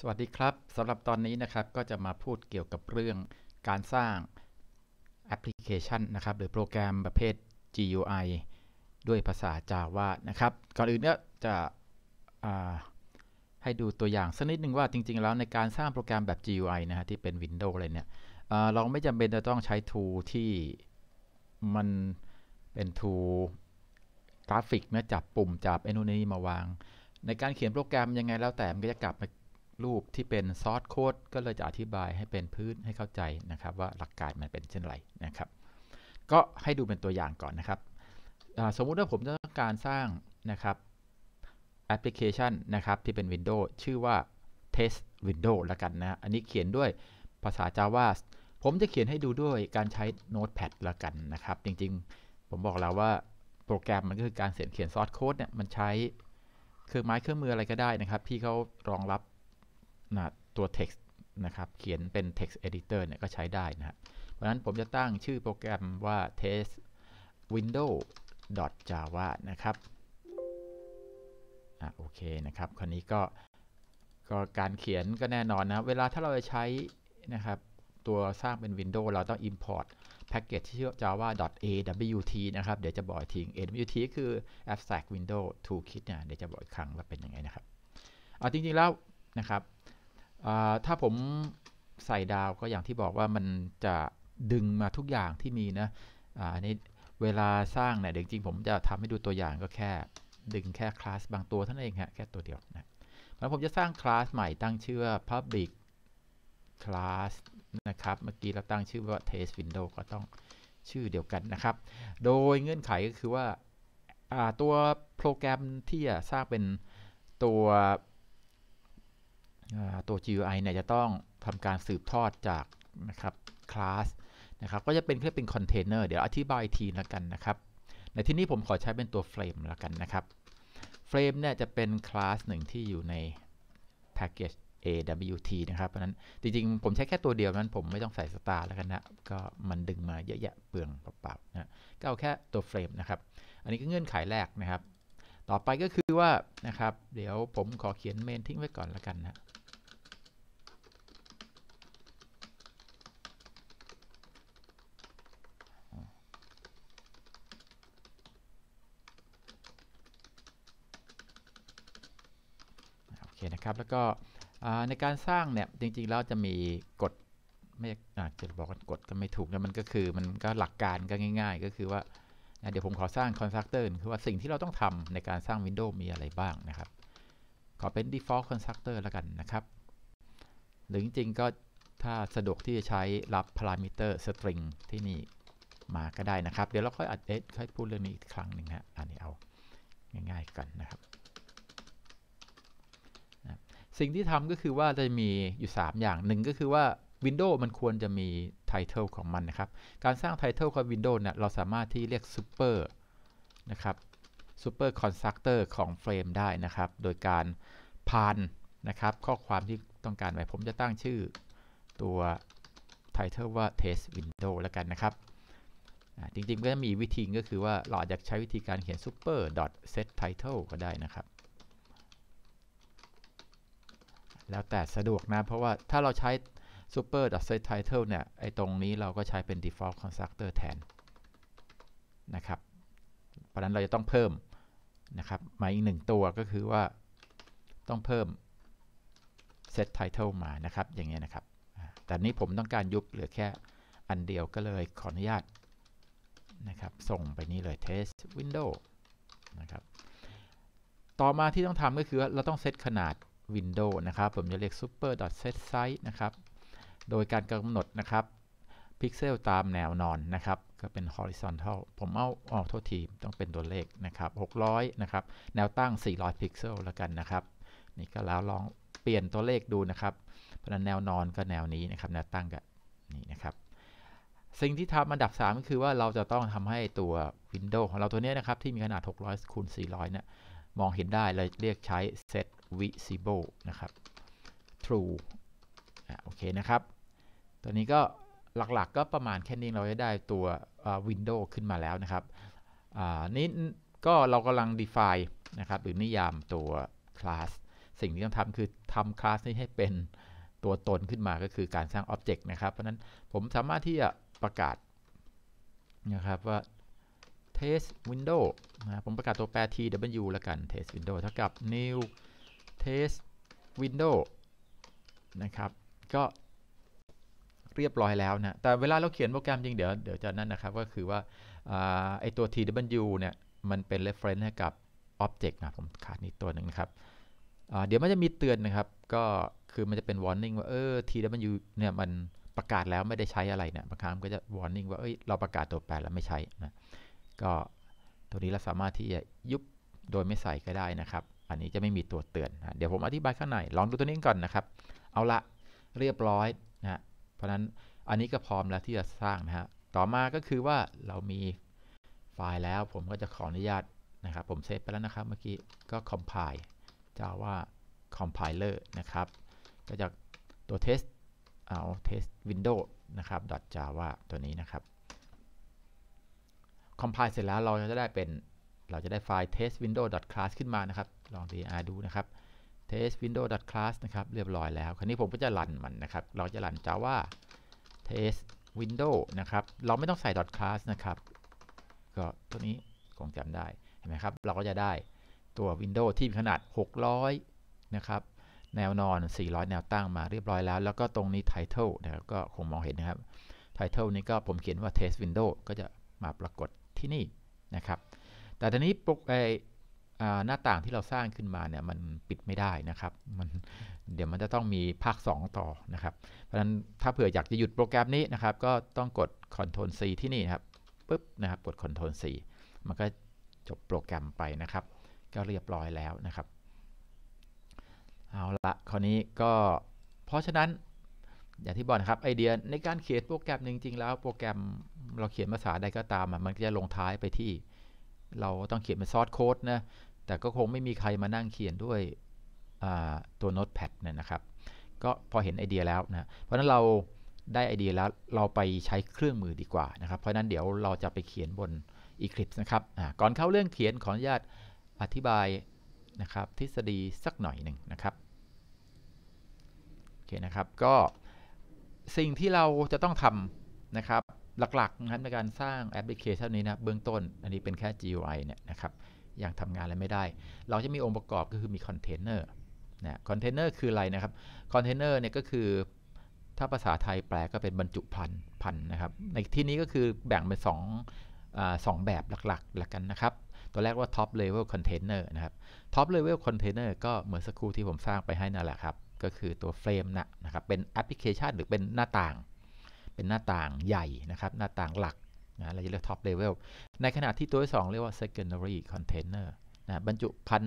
สวัสดีครับสำหรับตอนนี้นะครับก็จะมาพูดเกี่ยวกับเรื่องการสร้าง แอปพลิเคชันนะครับหรือโปรแกรมประเภท GUI ด้วยภาษา Java นะครับก่อนอื่นเนี่ยจะให้ดูตัวอย่างสักนิดนึงว่าจริง ๆ แล้วในการสร้างโปรแกรมแบบ GUI นะฮะที่เป็น Windows อะไรเนี่ยเราไม่จำเป็นจะต้องใช้ tool ที่ มัน เป็น tool กราฟิกเนะจับปุ่มจับไอ้นู่นนี่มาวาง ในการเขียนโปรแกรมยังไงแล้วแต่มันก็จะกลับมารูปที่เป็นซอสโค้ดก็เลยจะอธิบายให้เป็นพื้นให้เข้าใจนะครับว่าหลักการมันเป็นเช่นไรนะครับ ก็ให้ดูเป็นตัวอย่างก่อนนะครับสมมุติว่าผมต้องการสร้างนะครับแอปพลิเคชันนะครับที่เป็น Windows ชื่อว่า test window แล้วกันนะอันนี้เขียนด้วยภาษา Java ผมจะเขียนให้ดูด้วยการใช้ Notepad แล้วกันนะครับ จริงๆผมบอกแล้วว่าโปรแกรมมันก็คือการเขียนเขียนซอสโค้ดเนี่ยมันใช้เครื่องไม้เครื่องมืออะไรก็ได้นะครับพี่เขารองรับนะตัว text นะครับ เขียนเป็น text editor เนี่ยก็ใช้ได้นะฮะเพราะนั้นผมจะตั้งชื่อโปรแกรมว่า test window java นะครับ อ่ะโอเคนะครับ คราวนี้ก็ก็การเขียนก็แน่นอนนะ เวลาถ้าเราจะใช้นะครับ ตัวสร้างเป็น Windows เราต้อง import แพ็กเกจที่ชื่อ java.awt นะครับ เดี๋ยวจะบอกท้ง awt คือ abstract window toolkit เนี่ย เดี๋ยวจะบอกอีกครั้งว่าเป็นยังไงนะครับเอาจริงๆแล้วนะครับถ้าผมใส่ดาวก็อย่างที่บอกว่ามันจะดึงมาทุกอย่างที่มีนะอันนี้เวลาสร้างเนี่ยจริงๆผมจะทำให้ดูตัวอย่างก็แค่ ดึงแค่คลาสบางตัวเท่านั้นเองฮะแค่ตัวเดียวนะแล้วผมจะสร้างคลาสใหม่ตั้งชื่อว่า public class นะครับเมื่อกี้เราตั้งชื่อว่า test window ก็ต้องชื่อเดียวกันนะครับ โดยเงื่อนไขก็คือว่าตัวโปรแกรมที่จะสร้างเป็นตัวตัว GUI เนี่ยจะต้องทำการสืบทอดจากนะครับคลาสนะครับ ก็จะเป็นแค่เป็นคอนเทนเนอร์เดี๋ยวอธิบายทีละกันนะครับ ในที่นี้ผมขอใช้เป็นตัวเฟรมละกันนะครับเฟรมเนี่ยจะเป็นคลาสหนึ่งที่อยู่ในแพ็กเกจ AWT นะครับเพราะนั้นจริงๆ ผมใช้แค่ตัวเดียวนั้นผมไม่ต้องใส่สตาร์แล้วกันนะ ก็มันดึงมาเยอะแยะเปลืองเปล่าๆนะก็เอาแค่ตัวเฟรมนะครับ อันนี้ก็เงื่อนไขแรกนะครับ ต่อไปก็คือว่านะครับเดี๋ยวผมขอเขียนเมนทิ้งไว้ก่อนแล้วกันนะนะครับแล้วก็ในการสร้างเนี่ยจริงๆแล้วจะมีกฎไม่จะบอกว่ากฎก็ไม่ถูกนะมันก็คือมันก็หลักการก็ง่าย ๆ ก็คือว่าเดี๋ยวผมขอสร้างคอนสตรักเตอร์คือว่าสิ่งที่เราต้องทำในการสร้าง Windows มีอะไรบ้างนะครับ ขอเป็น default constructor แล้วกันนะครับหรือจริงๆก็ถ้าสะดวกที่จะใช้รับพารามิเตอร์สตริงที่นี่มาก็ได้นะครับ เดี๋ยวเราค่อยอัดเอค่อยพูดเรื่องนี้อีกครั้งหนึ่งนะอันนี้เอาง่าย ๆ กันนะครับสิ่งที่ทำก็คือว่าจะมีอยู่ 3 อย่างหนึ่งก็คือว่า Windows มันควรจะมีไทเทลของมันนะครับ การสร้างไทเทลของ Windows เนี่ยเราสามารถที่เรียก Super นะครับ Super Constructor ของเฟรมได้นะครับ โดยการพานนะครับข้อความที่ต้องการไว้ผมจะตั้งชื่อตัวไทเทลว่า Test Window แล้วกันนะครับ จริงๆ ก็จะมีวิธีก็คือว่าเราอาจจะใช้วิธีการเขียน super set title ก็ได้นะครับแล้วแต่สะดวกนะเพราะว่าถ้าเราใช้ super set title เนี่ยไอตรงนี้เราก็ใช้เป็น default constructor แทนนะครับ เพราะนั้นเราจะต้องเพิ่ม นะครับ มาอีกหนึ่งตัวก็คือว่าต้องเพิ่ม set title มานะครับอย่างเงี้ยนะครับแต่นี้ผมต้องการยุบเหลือแค่อันเดียวก็เลยขออนุญาต นะครับส่งไปนี่เลย test window นะครับต่อมาที่ต้องทำก็คือเราต้องเซตขนาด window นะครับ ผมจะเรียก super set size นะครับ โดยการกำหนดนะครับ พิกเซลตามแนวนอนนะครับ ก็เป็น horizontal ผมเอาออกโทษที ต้องเป็นตัวเลขนะครับ600นะครับ แนวตั้ง 400 พิกเซลแล้วกันนะครับ นี่ก็แล้วลองเปลี่ยนตัวเลขดูนะครับ เพราะนั้นแนวนอนก็แนวนี้นะครับ แนวตั้งก็ นี่นะครับ สิ่งที่ทำอันดับ3ก็คือว่าเราจะต้องทำให้ตัว w i n d o w ของเราตัวนี้นะครับ ที่มีขนาด 600คูณ 400เนี่ยมองเห็นได้เลยเรียกใช้ set visible นะครับ true อะโอเคนะครับตอนนี้ก็หลักๆกก็ ประมาณแค่นี้เราจะได้ตัว window ขึ้นมาแล้วนะครับนี้ก็เรากำลัง define นะครับ หรือนิยามตัว class สิ่งที่ต้องทำคือทำ class นี้ให้เป็นตัวตนขึ้นมาก็คือการสร้าง object นะครับ เพราะนั้นผมสามารถที่จะประกาศนะครับว่า test window นะผมประกาศตัวแปร tw แล้วกัน test window เท่ากับ new test window นะครับก็เรียบร้อยแล้วนะแต่เวลาเราเขียนโปรแกรมจริงเดี๋ยวเดี๋ยวจะนั่นนะครับ ก็คือว่าไอตัว tw เนี่ยมันเป็น reference ให้กับ object นะผมขาดนิดตัวหนึ่งนะครับเดี๋ยวมันจะมีเตือนนะครับก็คือมันจะเป็น warning ว่าเออ tw เนี่ยมันประกาศแล้วไม่ได้ใช้อะไรเนี่ยบางครั้งก็จะ warning ว่าเอ้ยเราประกาศตัวแปรแล้วไม่ใช้นะก็ตัวนี้เราสามารถที่จะยุบโดยไม่ใส่ก็ได้นะครับอันนี้จะไม่มีตัวเตือนนะเดี๋ยวผมอธิบายข้างในลองดูตัวนี้ก่อนนะครับ เอาละเรียบร้อยนะเพราะนั้นอันนี้ก็พร้อมแล้วที่จะสร้างนะฮะต่อมาก็คือว่าเรามีไฟล์แล้วผมก็จะขออนุญาตนะครับ ผมเซฟไปแล้วนะครับเมื่อกี้ก็ compile จะว่า compiler นะครับ ก็จะตัว test เอา test window นะครับ .java ตัวนี้นะครับ compile เสร็จแล้วเราจะได้เป็นเราจะได้ไฟล์ testwindow.class ขึ้นมานะครับ ลอง dir ดูนะครับ testwindow.class นะครับเรียบร้อยแล้ว คราวนี้ผมก็จะรันมันนะครับเราจะรัน java test window นะครับเราไม่ต้องใส่ .class นะครับก็ตัวนี้คงจำได้เห็นไหมครับเราก็จะได้ตัว window ที่มีขนาด 600 นะครับแนวนอน 400 แนวตั้งมาเรียบร้อยแล้วแล้วก็ตรงนี้ title นะครับก็คงมองเห็นนะครับ title นี้ก็ผมเขียนว่า test window ก็จะมาปรากฏที่นี่นะครับ แต่ทีนี้ปกหน้าต่างที่เราสร้างขึ้นมาเนี่ยมันปิดไม่ได้นะครับ มันเดี๋ยวมันจะต้องมีภาค 2 ต่อนะครับ เพราะฉะนั้นถ้าเผื่ออยากจะหยุดโปรแกรมนี้นะครับ ก็ต้องกด Ctrl C ที่นี่ครับปุ๊บนะครับกด Ctrl C มันก็จบโปรแกรมไปนะครับ ก็เรียบร้อยแล้วนะครับเอาละคราวนี้ก็เพราะฉะนั้นอย่างที่บอกนะครับ ไอเดีย ใน การเขียนโปรแกรมจริงๆแล้วโปรแกรมเราเขียนภาษาใดก็ตามมัน ก็จะลงท้ายไปที่เราต้องเขียนเป็นซอสโค้ดนะ แต่ก็คงไม่มีใครมานั่งเขียนด้วยตัวโน้ตแพดเนี่ยนะครับ ก็พอเห็นไอเดียแล้ว นะเพราะนั้นเราได้ไอเดียแล้วเราไปใช้เครื่องมือดีกว่านะครับเพราะนั้นเดี๋ยวเราจะไปเขียนบน Eclipse นะครับก่อนเข้าเรื่องเขียนขออนุญาตอธิบายนะครับทฤษฎีสักหน่อยหนึ่งนะครับโอเคนะครับก็สิ่งที่เราจะต้องทำนะครับหลักๆนะครับในการสร้างแอปพลิเคชันนี้นะเบื้องต้น อันนี้เป็นแค่ GUI เนี่ยนะครับยังทำงานอะไรไม่ได้ เราจะมีองค์ประกอบก็คือมีคอนเทนเนอร์นะคอนเทนเนอร์คืออะไรนะครับคอนเทนเนอร์เนี่ยก็คือ ถ้าภาษาไทยแปลก็เป็นบรรจุภัณฑ์พันนะครับในที่นี้ก็คือแบ่งเป็นสองสองแบบหลักๆละกกันนะครับ ตัวแรกว่า top level container นะครับ top level container ก็เหมือนสักครู่ที่ผมสร้างไปให้นั่นแหละครับก็คือตัวเฟรมนะนะครับเป็นแอปพลิเคชันหรือเป็นหน้าต่างเป็นหน้าต่างใหญ่นะครับหน้าต่างหลักนะเราจะเรียกท็อปเลเวลในขณะที่ตัวที่2เรียกว่า secondary container นะบรรจุพัน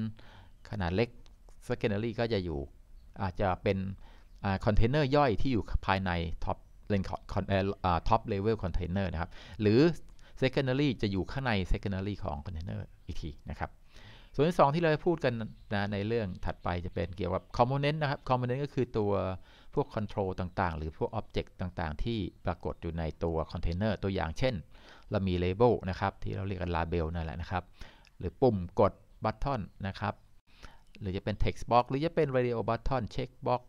ขนาดเล็ก secondary ก็จะอยู่อาจจะเป็นคอนเทนเนอร์ย่อยที่อยู่ภายใน็อปเลนคอนท็อปเลเวลคอนเทนเนอร์นะครับหรือ secondary จะอยู่ข้างใน secondary ของคอนเทนเนอร์อีกทีนะครับส่วนที่สองที่เราจะพูดกันนะในเรื่องถัดไปจะเป็นเกี่ยวกับคอมโพเนนต์นะครับคอมโพเนนต์ก็คือตัวพวกคอนโทรลต่างๆ หรือพวกอ็อบเจกต์ต่างๆ ที่ปรากฏอยู่ในตัวคอนเทนเนอร์ตัวอย่างเช่น เรามีเลเบลนะครับ ที่เราเรียกกันลาเบลนั่นแหละนะครับ หรือปุ่มกดบัตทอนนะครับหรือจะเป็น text box หรือจะเป็น radio button check box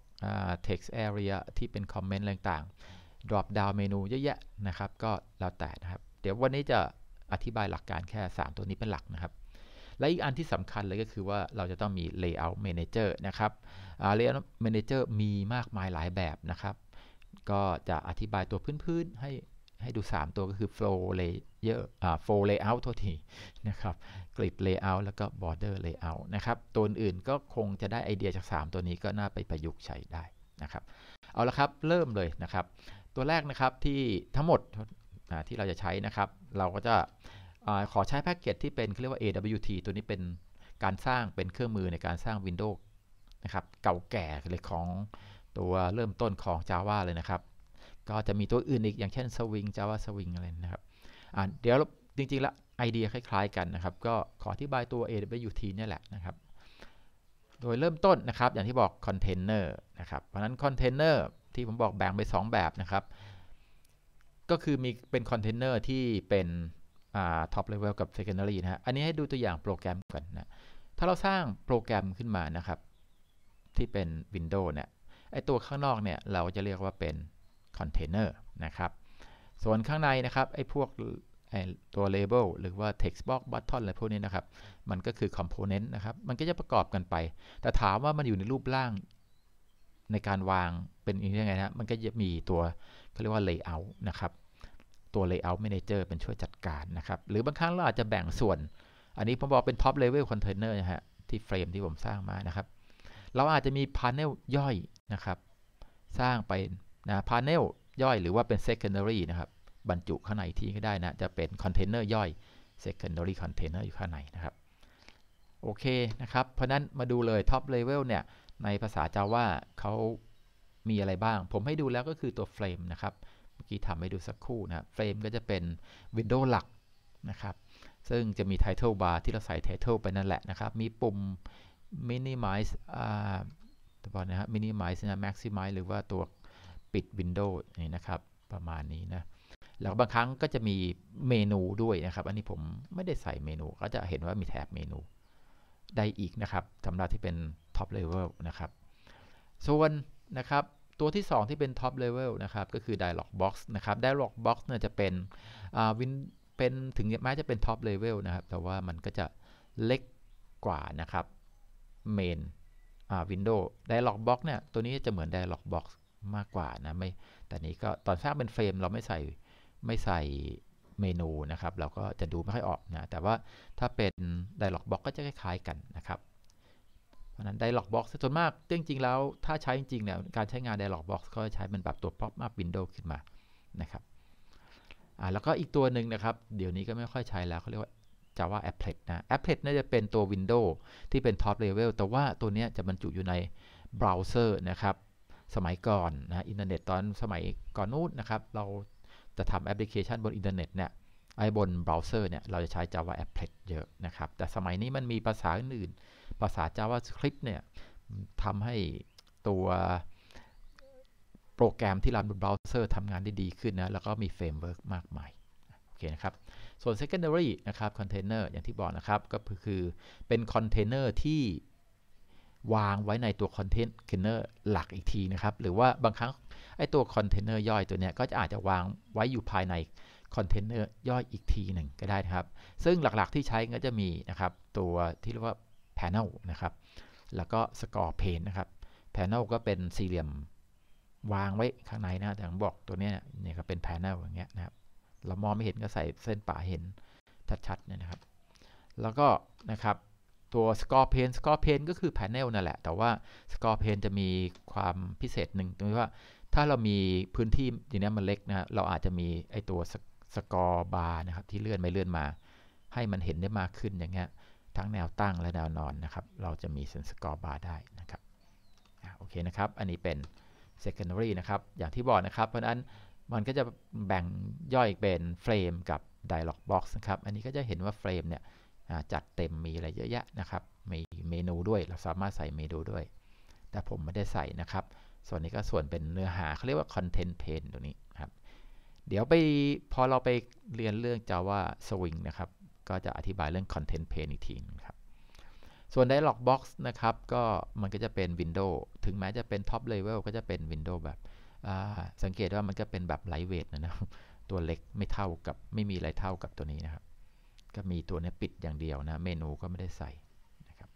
text area ที่เป็น comment ต่างๆ drop down เมนูเยอะแยะนะครับก็แล้วแต่นะครับ เดี๋ยววันนี้จะอธิบายหลักการแค่ 3 ตัวนี้เป็นหลักนะครับและอีกอันที่สำคัญเลยก็คือว่าเราจะต้องมี layout manager นะครับ layout manager มีมากมายหลายแบบนะครับ ก็จะอธิบายตัวพื้นๆให้ให้ดู 3 ตัวก็คือ flow layer อ่า flow layout ทัวทีนะครับ grid layout แล้วก็ border layout นะครับ ตัวอื่นก็คงจะได้ไอเดียจาก 3 ตัวนี้ก็น่าไปประยุกต์ใช้ได้นะครับเอาละครับ เริ่มเลยนะครับ ตัวแรกนะครับที่ทั้งหมดที่เราจะใช้นะครับ เราก็จะขอใช้แพ็กเกจที่เป็นเรียกว่า AWT ตัวนี้เป็นการสร้างเป็นเครื่องมือในการสร้าง Windows นะครับ เก่าแก่เลยของตัวเริ่มต้นของ Java เลยนะครับ ก็จะมีตัวอื่นอีกอย่างเช่น Swing Java Swing อะไรนะครับ เดี๋ยวจริงๆแล้ว ไอเดียคล้ายๆ กันนะครับ ก็ขออธิบายตัว AWT เนี่ยแหละนะครับ โดยเริ่มต้นนะครับอย่างที่บอกคอนเทนเนอร์นะครับ เพราะนั้นคอนเทนเนอร์ที่ผมบอกแบ่งไป 2 แบบนะครับ ก็คือมีเป็นคอนเทนเนอร์ที่เป็นท็อปเลเวลกับ secondary นะฮะอันนี้ให้ดูตัวอย่างโปรแกรมก่อนนะถ้าเราสร้างโปรแกรมขึ้นมานะครับที่เป็น Windows เนี่ยไอตัวข้างนอกเนี่ยเราจะเรียกว่าเป็น container นะครับ ส่วนข้างในนะครับ ไอพวกไอตัว label หรือว่า text box button อะไรพวกนี้นะครับ มันก็คือ component นะครับ มันก็จะประกอบกันไป แต่ถามว่ามันอยู่ในรูปร่างในการวางเป็นยังไงนะมันก็จะมีตัวเขาเรียกว่า layout นะครับตัว Layout Manager เป็นช่วยจัดการนะครับ หรือบางครั้งเราอาจจะแบ่งส่วน อันนี้ผมบอกเป็น Top Level Container นะฮะ ที่เฟรมที่ผมสร้างมานะครับ เราอาจจะมี Panel ย่อยนะครับ สร้างไป นะ Panel ย่อยหรือว่าเป็น Secondary นะครับ บรรจุข้างในที่ก็ได้นะ จะเป็น Container ย่อย Secondary Container อยู่ข้างในนะครับ โอเคนะครับ เพราะนั้นมาดูเลย Top Level เนี่ย ในภาษา Java เขามีอะไรบ้าง ผมให้ดูแล้วก็คือตัวเฟรมนะครับกี้ทำให้ดูสักครู่นะเฟรมก็จะเป็นวินโดว์หลักนะครับ ซึ่งจะมี Title Bar ที่เราใส่ Title ไปนั่นแหละนะครับ มีปุ่ม Minimize ตัวนะครับ Minimize นะ Maximize หรือว่าตัวปิดวินโดว์นี่นะครับ ประมาณนี้นะแล้วบางครั้งก็จะมีเมนูด้วยนะครับ อันนี้ผมไม่ได้ใส่เมนูก็จะเห็นว่ามีแถบเมนู ได้อีกนะครับสำหรับที่เป็น Top Level นะครับส่วนนะครับตัวที่ 2 ที่เป็น Top Level นะครับก็คือ Dialog Box นะครับ Dialog Box เนี่ยจะเป็นวินเป็นถึงแม้จะเป็น Top Level นะครับ แต่ว่ามันก็จะเล็กกว่านะครับ Main วินโดว์ Dialog Box เนี่ยตัวนี้จะเหมือน Dialog Box มากกว่านะไม่แต่นี้ก็ตอนสร้างเป็นเฟรม เราไม่ใส่ไม่ใส่เมนูนะครับ เราก็จะดูไม่ค่อยออกนะแต่ว่าถ้าเป็น Dialog Box ก็จะคล้ายๆ กันนะครับราะนั้น Dialog Box ส่วนมากจริงๆแล้วถ้าใช้จริงเนี่ยการใช้งาน Dialog Box ก็ใช้เป็นแบบตัว Pop Up Window ขึ้นมานะครับอ่าแล้วก็อีกตัวหนึ่งนะครับ เดี๋ยวนี้ก็ไม่ค่อยใช้แล้วเขาเรียกว่า Java Applet นะ Applet น่าจะเป็นตัว Window ที่เป็น Top Level แต่ว่าตัวนี้จะบรรจุอยู่ในเบราว์เซอร์นะครับสมัยก่อนนะอินเทอร์เน็ตตอนสมัยก่อนนู้นนะครับเราจะทำแอปพลิเคชันบนอินเทอร์เน็ตเนี่ยไอ้บนเบราว์เซอร์เนี่ยเราจะใช้ Java Applet เยอะนะครับแต่สมัยนี้มันมีภาษาอื่นภาษา JavaScript เนี่ยทำให้ตัวโปรแกรมที่ รันบนเบราว์เซอร์ทำงานได้ดีขึ้นนะแล้วก็มี เฟรมเวิร์กมากมาย โอเค นะ ครับ ส่วน secondary นะครับ container อย่างที่บอกนะครับ ก็ คือเป็นคอนเทนเนอร์ที่วางไว้ ในตัวคอนเทนเนอร์หลักอีกที นะ ครับ หรือว่าบางครั้ง ไอตัวคอนเทนเนอร์ย่อยตัวเนี้ยก็จะอาจจะวางไว้อยู่ภายในคอนเทนเนอร์ย่อยอีกทีหนึ่งก็ได้นะครับ ซึ่งหลักๆที่ใช้ก็จะมีนะครับตัวที่เรียกว่า panel นะครับ แล้วก็ score pane นะครับ panel ก็เป็นสี่เหลี่ยมวางไว้ข้างในนะแต่ผมบอกตัวนี้เนี่ยก็เป็น panel อย่างเงี้ยนะครับ เรามองไม่เห็นก็ใส่เส้นป่าเห็นชัดๆเนี่ยนะครับ แล้วก็ นะครับ ตัว score pane score pane ก็คือ panel นั่นแหละ แต่ว่า score pane จะมีความพิเศษหนึ่งตรงที่ว่า ถ้าเรามีพื้นที่ อย่างนี้มันเล็กนะเราอาจจะมีไอตัวสกอร์บาร์นะครับ ที่เลื่อนไปเลื่อนมา ให้มันเห็นได้มากขึ้นอย่างเงี้ยทั้งแนวตั้งและแนวนอนนะครับ เราจะมีเซนสกอร์บาร์ได้นะครับโอเคนะครับ อันนี้เป็น secondary นะครับ อย่างที่บอกนะครับ เพราะนั้นมันก็จะแบ่งย่อยเป็น เฟรมกับ dialog box นะครับ อันนี้ก็จะเห็นว่าเฟรมเนี่ยจัดเต็มมีอะไรเยอะแยะนะครับ มีเมนูด้วย เราสามารถใส่เมนูด้วย แต่ผมไม่ได้ใส่นะครับ ส่วนนี้ก็ส่วนเป็นเนื้อหาเขาเรียกว่า content p a n e ตรงนี้ครับ เดี๋ยวไปพอเราไปเรียนเรื่อง Java Swing นะครับก็จะอธิบายเรื่อง Content Pane อีกทีนึงครับ ส่วน Dialog Box นะครับก็มันก็จะเป็น Windows ถึงแม้จะเป็น Top Level ก็จะเป็น Windows แบบสังเกตว่ามันก็เป็นแบบไลท์เวทนะครับ ตัวเล็กไม่เท่ากับไม่มีอะไรเท่ากับตัวนี้นะครับ ก็มีตัวนี้ปิดอย่างเดียวนะ เมนูก็ไม่ได้ใส่นะครับ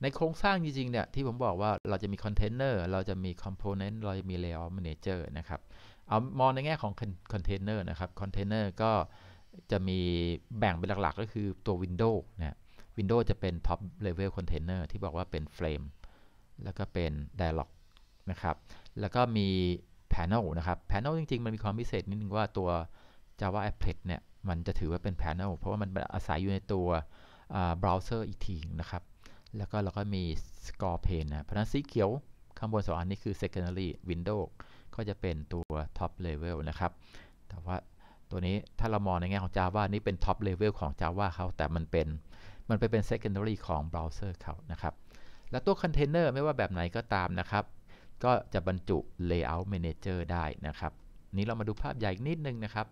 ในโครงสร้างจริงๆเนี่ยที่ผมบอกว่าเราจะมีคอนเทนเนอร์เราจะมีคอมโพเนนต์เราจะมีเลเยอร์แมเนเจอร์นะครับเอามองในแง่ของคอนเทนเนอร์นะครับคอนเทนเนอร์ก็จะมีแบ่งเป็นหลักๆ ก็คือตัว Windows นะ Windows จะเป็น Top Level Container ที่บอกว่าเป็น Frame แล้วก็เป็น Dialog นะครับ แล้วก็มี Panel นะครับ Panel จริง ๆ มันมีความพิเศษนิดนึงว่าตัว Java Applet เนี่ย มันจะถือว่าเป็น Panel เพราะว่ามันอาศัยอยู่ในตัว Browser อีกทีนะครับ แล้วก็เราก็มี Score Pane นะเพราะนั้นสีเขียวข้างบนสองอันนี้คือ Secondary w i n d o w ก็จะเป็นตัว Top Level นะครับ แต่ว่าตัวนี้ถ้าเรามองในแง่ของ Java นี่เป็น top level ของ Java เขา แต่มันเป็นมันไปเป็น secondary ของ browser เขานะครับ และตัวคอนเทนเนอร์ไม่ว่าแบบไหนก็ตามนะครับ ก็จะบรรจุ layout manager ได้นะครับ นี้เรามาดูภาพใหญ่นิดนึงนะครับ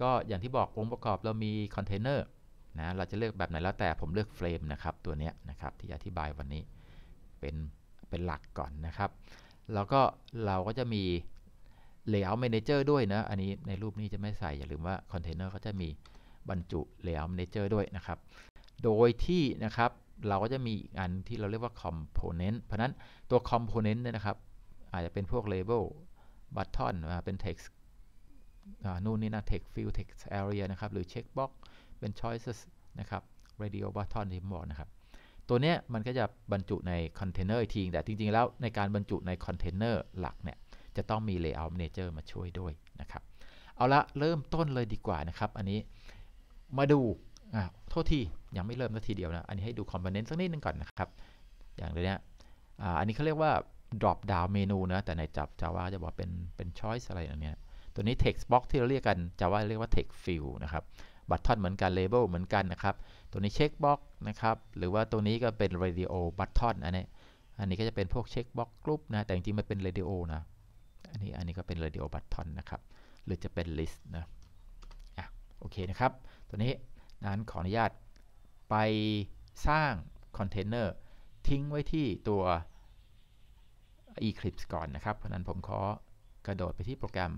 ก็อย่างที่บอกองค์ประกอบเรามีคอนเทนเนอร์นะ เราจะเลือกแบบไหนแล้วแต่ผมเลือกเฟรมนะครับ ตัวนี้นะครับที่อธิบายวันนี้ เป็นเป็นหลักก่อนนะครับ แล้วก็เราก็จะมี Layout Manager ด้วยนะ อันนี้ในรูปนี้จะไม่ใส่อย่าลืมว่าคอนเทนเนอร์เขาจะมีบรรจุ Layout Manager ด้วยนะครับ โดยที่นะครับเราก็จะมีอีกอันที่เราเรียกว่า Component เพราะนั้นตัว Component เนี่ยนะครับอาจจะเป็นพวก Label Button เป็น Text นู่นนี่นะ Text Field Text Area นะครับ หรือ Checkbox เป็น Choices นะครับ Radio Button ที่ผมบอกนะครับ ตัวเนี้ยมันก็จะบรรจุในคอนเทนเนอร์ทีงทีแต่จริงๆแล้วในการบรรจุในคอนเทนเนอร์หลักเนี่ยจะต้องมี Layout Manager มาช่วยด้วยนะครับ เอาละเริ่มต้นเลยดีกว่านะครับ อันนี้มาดูอ่าโทษที ยังไม่เริ่มนาทีเดียวนะ อันนี้ให้ดูคอมโพเนนต์สักนิดนึงก่อนนะครับ อย่างเนี้ยอ่าอันนี้เขาเรียกว่า drop down menu นะ แต่ในจับจาวาจะบอกเป็นเป็น choice อะไรอย่างเนี้ยตัวนี้ text box ที่เราเรียกกันจาวาเรียกว่า text field นะครับบัตทอนเหมือนกัน label เหมือนกันนะครับ ตัวนี้ checkbox นะครับ หรือว่าตัวนี้ก็เป็น radio button อันนี้ อันนี้ก็จะเป็นพวก checkbox ก r ุ u p นะ แต่จริงๆ มันเป็น radio นะอันนี้อันนี้ก็เป็น radio button นะครับ หรือจะเป็น list นะ อ่ะ โอเคนะครับ ตัวนี้นั้นขออนุญาตไปสร้างคอนเทนเนอร์ทิ้งไว้ที่ตัว Eclipse ก่อนนะครับ เพราะนั้นผมขอกระโดดไปที่โปรแกรม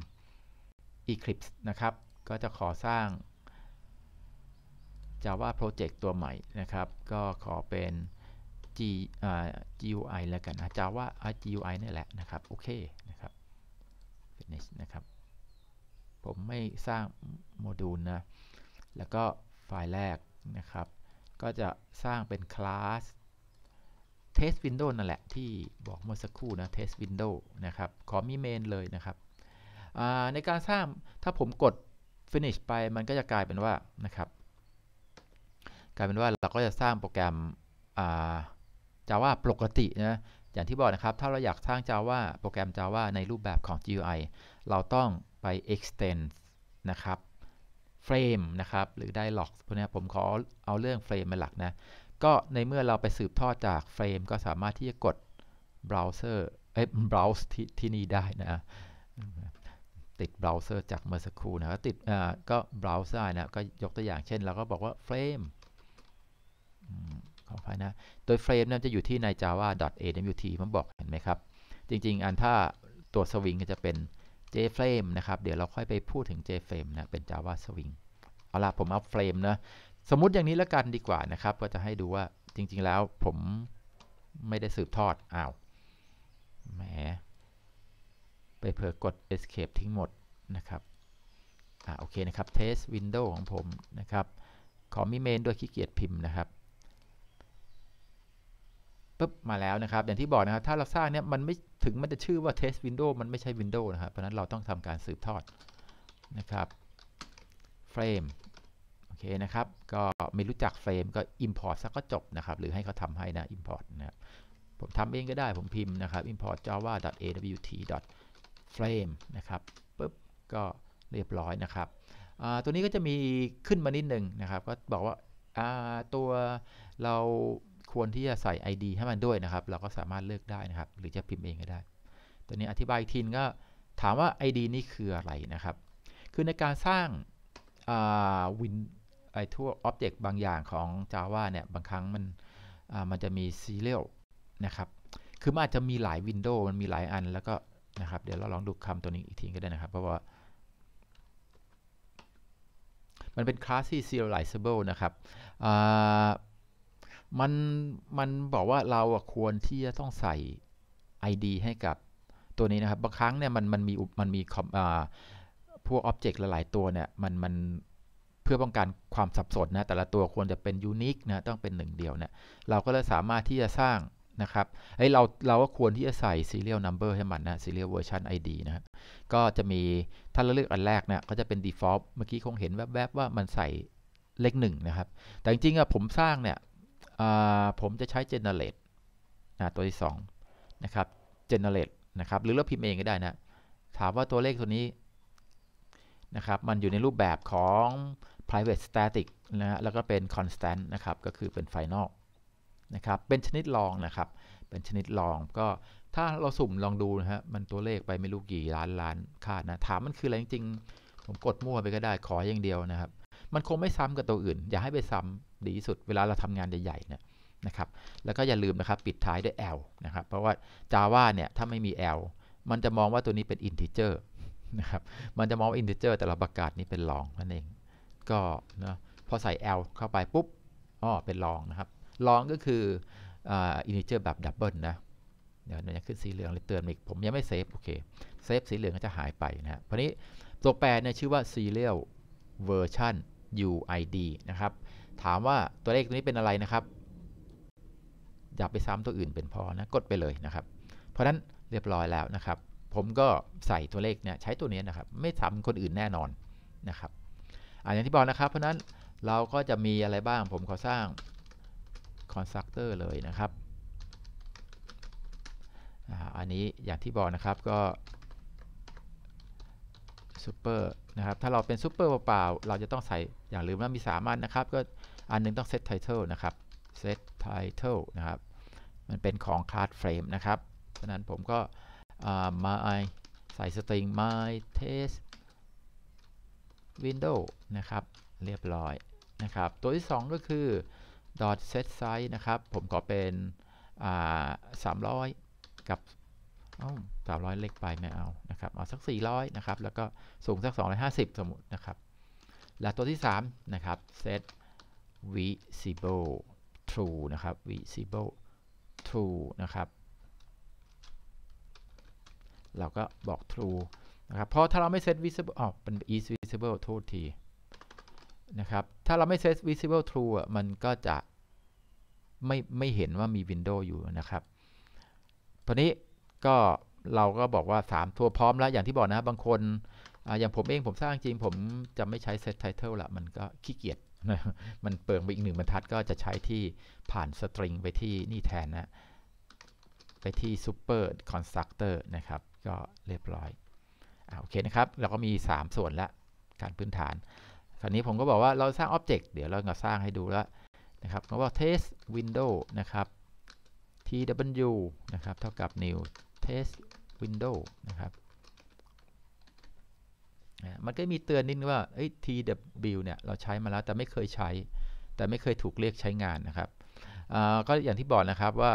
Eclipse นะครับ ก็จะขอสร้าง Java Project ตัวใหม่นะครับ ก็ขอเป็น G GUI แล้วกันนะ Java GUI นี่แหละนะครับ โอเคนะครับ Finish นะครับผมไม่สร้างโมดูลนะแล้วก็ไฟล์แรกนะครับ ก็จะสร้างเป็นคลาส test window นั่นแหละที่บอกเมื่อสักครู่นะ test window นะครับ ขอมีเมนเลยนะครับในการสร้างถ้าผมกด finish ไปมันก็จะกลายเป็นว่านะครับ กลายเป็นว่าเราก็จะสร้างโปรแกรมจะว่าปกตินะอย่างที่บอกนะครับถ้าเราอยากสร้าง Java โปรแกรม Java ในรูปแบบของ GUI เราต้องไป extend นะครับ frame นะครับหรือได้ l o g พวกนี้ผมขอเอาเรื่อง frame เป็นหลักนะก็ในเมื่อเราไปสืบทอดจาก frame ก็สามารถที่จะกด browser เอ้ browse ทที่นี่ได้นะ ติด browser จากเมื่อสักครู่นะก็ติดอ่าก็ b r o w s e ได้นะก็ยกตัวอย่างเช่นเราก็บอกว่า frame อภัยนะโดยเฟรมนั้นจะอยู่ที่ใน java.awt มันบอกเห็นไหมครับ จริงๆ อันถ้าตัวสวิงก็จะเป็น jframe นะครับ เดี๋ยวเราค่อยไปพูดถึง jframe นะ เป็น java swing เอาล่ะผมเอาเฟรมนะ สมมติอย่างนี้ละกันดีกว่านะครับ ก็จะให้ดูว่าจริง ๆ แล้วผมไม่ได้สืบทอด อ้าว แหม ไปเผลอกด escape ทิ้งหมดนะครับ อ่า โอเคนะครับ test window ของผมนะครับขอมีเมนด้วยขี้เกียจพิมพ์นะครับปุ๊บมาแล้วนะครับอย่างที่บอกนะครับถ้าเราสร้างเนี่ยมันไม่ถึงมันจะชื่อว่า test window มันไม่ใช่ window นะครับเพราะนั้นเราต้องทำการสืบทอดนะครับ frame โอเคนะครับก็ไม่รู้จัก frame ก็ import ซะก็จบนะครับหรือให้เขาทำให้นะ import นะครับผมทำเองก็ได้ผมพิมพ์นะครับ import java.awt frame นะครับปุ๊บก็เรียบร้อยนะครับตัวนี้ก็จะมีขึ้นมานิดหนึ่งนะครับก็บอกว่าตัวเราควรที่จะใส่ ID ให้มันด้วยนะครับ เราก็สามารถเลือกได้นะครับ หรือจะพิมพ์เองก็ได้ ตัวนี้อธิบายทีนก็ถามว่า ID นี่คืออะไรนะครับ คือในการสร้างวินไอทัวอ็อบเจกต์บางอย่างของ Java เนี่ย บางครั้งมันมันจะมี serial นะครับ คือมันอาจจะมีหลายวินโดว์มันมีหลายอัน แล้วก็นะครับ เดี๋ยวเราลองดูคำตัวนี้อีกทีก็ได้นะครับ เพราะว่า มันเป็นคลาสที่ serializable นะครับมันมันบอกว่าเราควรที่จะต้องใส่ ID ให้กับตัวนี้นะครับ บางครั้งเนี่ยมันมันมีมันมีพวกอ็อบเจกต์หลายๆ ตัวเนี่ย มันมันเพื่อป้องกันความสับสนนะแต่ละตัวควรจะเป็นยูนิคนะ ต้องเป็นหนึ่งเดียวเนี่ยเราก็เลยสามารถที่จะสร้างนะครับไอ้เราเราก็ควรที่จะใส่ serial number ให้มันนะ serial version ID นะครับก็จะมีถ้าเราเลือกอันแรกเนี่ยก็จะเป็น default เมื่อกี้คงเห็นแวบๆว่ามันใส่เลขหนึ่งนะครับแต่จริงๆอะผมสร้างเนี่ยผมจะใช้ generate ตัวที่ 2 นะครับ generate นะครับ หรือเราพิมพ์เองก็ได้นะ ถามว่าตัวเลขตัวนี้ นะครับ มันอยู่ในรูปแบบของ private static นะฮะแล้วก็เป็น constant นะครับ ก็คือเป็น final นะครับ เป็นชนิดลองนะครับ เป็นชนิดลองก็ ถ้าเราสุ่มลองดูนะฮะมันตัวเลขไปไม่รู้กี่ล้านล้านค่านะ ถามมันคืออะไรจริงผมกดมั่วไปก็ได้ขออย่างเดียวนะครับมันคงไม่ซ้ำกับตัวอื่น อย่าให้ไปซ้ำดีที่สุดเวลาเราทำงานใหญ่ๆเนี่ยนะครับ แล้วก็อย่าลืมนะครับปิดท้ายด้วย L นะครับ เพราะว่า Java เนี่ยถ้าไม่มี L มันจะมองว่าตัวนี้เป็น integer นะครับ มันจะมองว่า integer แต่เราประกาศนี้เป็น o องนั่นเอง ก็นะพอใส่ L เข้าไปปุ๊บอ๋อเป็น o องนะครับ o องก็คืออินทิเจอร์แบบดับเบิลนะ เดี๋ยวเนี่ยขึ้นสีเหลืองเลยเตือนอีก ผมยังไม่เซฟ โอเค เซฟสีเหลืองก็จะหายไปนะฮะพอนี้ตัวแปรเนี่ยชื่อว่า serial version UID นะครับถามว่าตัวเลขตัวนี้เป็นอะไรนะครับ อย่าไปซ้ำตัวอื่นเป็นพอ นะ กดไปเลยนะครับ เพราะฉะนั้นเรียบร้อยแล้วนะครับ ผมก็ใส่ตัวเลขเนี่ยใช้ตัวนี้นะครับ ไม่ซ้ำคนอื่นแน่นอนนะครับอันอย่างที่บอกนะครับ เพราะนั้นเราก็จะมีอะไรบ้าง ผมขอสร้าง constructor เลยนะครับ อันนี้อย่างที่บอกนะครับก็ super นะครับ ถ้าเราเป็นซูเปอร์เปล่า เราจะต้องใส่อย่าลืมว่า มีสามัรนนะครับ ก็อันนึงต้องเซตไทเทลนะครับเซตไทเทลนะครับ มันเป็นของคาร์ดเฟรมนะครับเพราะนั้นผมก็มาใส่สตริง my test window นะครับ เรียบร้อยนะครับ ตัวที่ 2 ก็คือ dot set size นะครับ ผมขอเป็น 300 กับเอาสามร้อยเล็ก ไปไม่เอา นะครับ เอาสัก 400นะครับ แล้วก็ สูงสัก 250 สมมตินะครับ และตัวที่ 3 นะครับ set visible true นะครับ visible true นะครับ เราก็บอก true นะครับเพราะถ้าเราไม่ set visible อ๋อ เป็น is visible โทษทีนะครับ ถ้าเราไม่ set visible true มันก็จะไม่ไม่เห็นว่ามี window อยู่นะครับตอนนี้ก็เราก็บอกว่า3ตัวพร้อมแล้วอย่างที่บอกนะบางคน อย่างผมเองผมสร้างจริง ผมจะไม่ใช้ set title ละมันก็ขี้เกียจนะมันเปิงไปอีกหนึ่งบรรทัดก็จะใช้ที่ผ่านสตริงไปที่นี่แทนนะไปที่ super constructor นะครับ ก็เรียบร้อยอโอเคนะครับ เราก็มี 3 ส่วนละการพื้นฐาน คราวนี้ผมก็บอกว่าเราสร้าง object เดี๋ยวเราจะสร้างให้ดูแล้วนะครับเขาบอก test window นะครับ tw นะครับเท่ากับ new test window นะครับมันก็มีเตือนนิดว่า tw เนี่ย เราใช้มาแล้วแต่ไม่เคยใช้ แต่ไม่เคยถูกเรียกใช้งานนะครับก็อย่างที่บอกนะครับว่า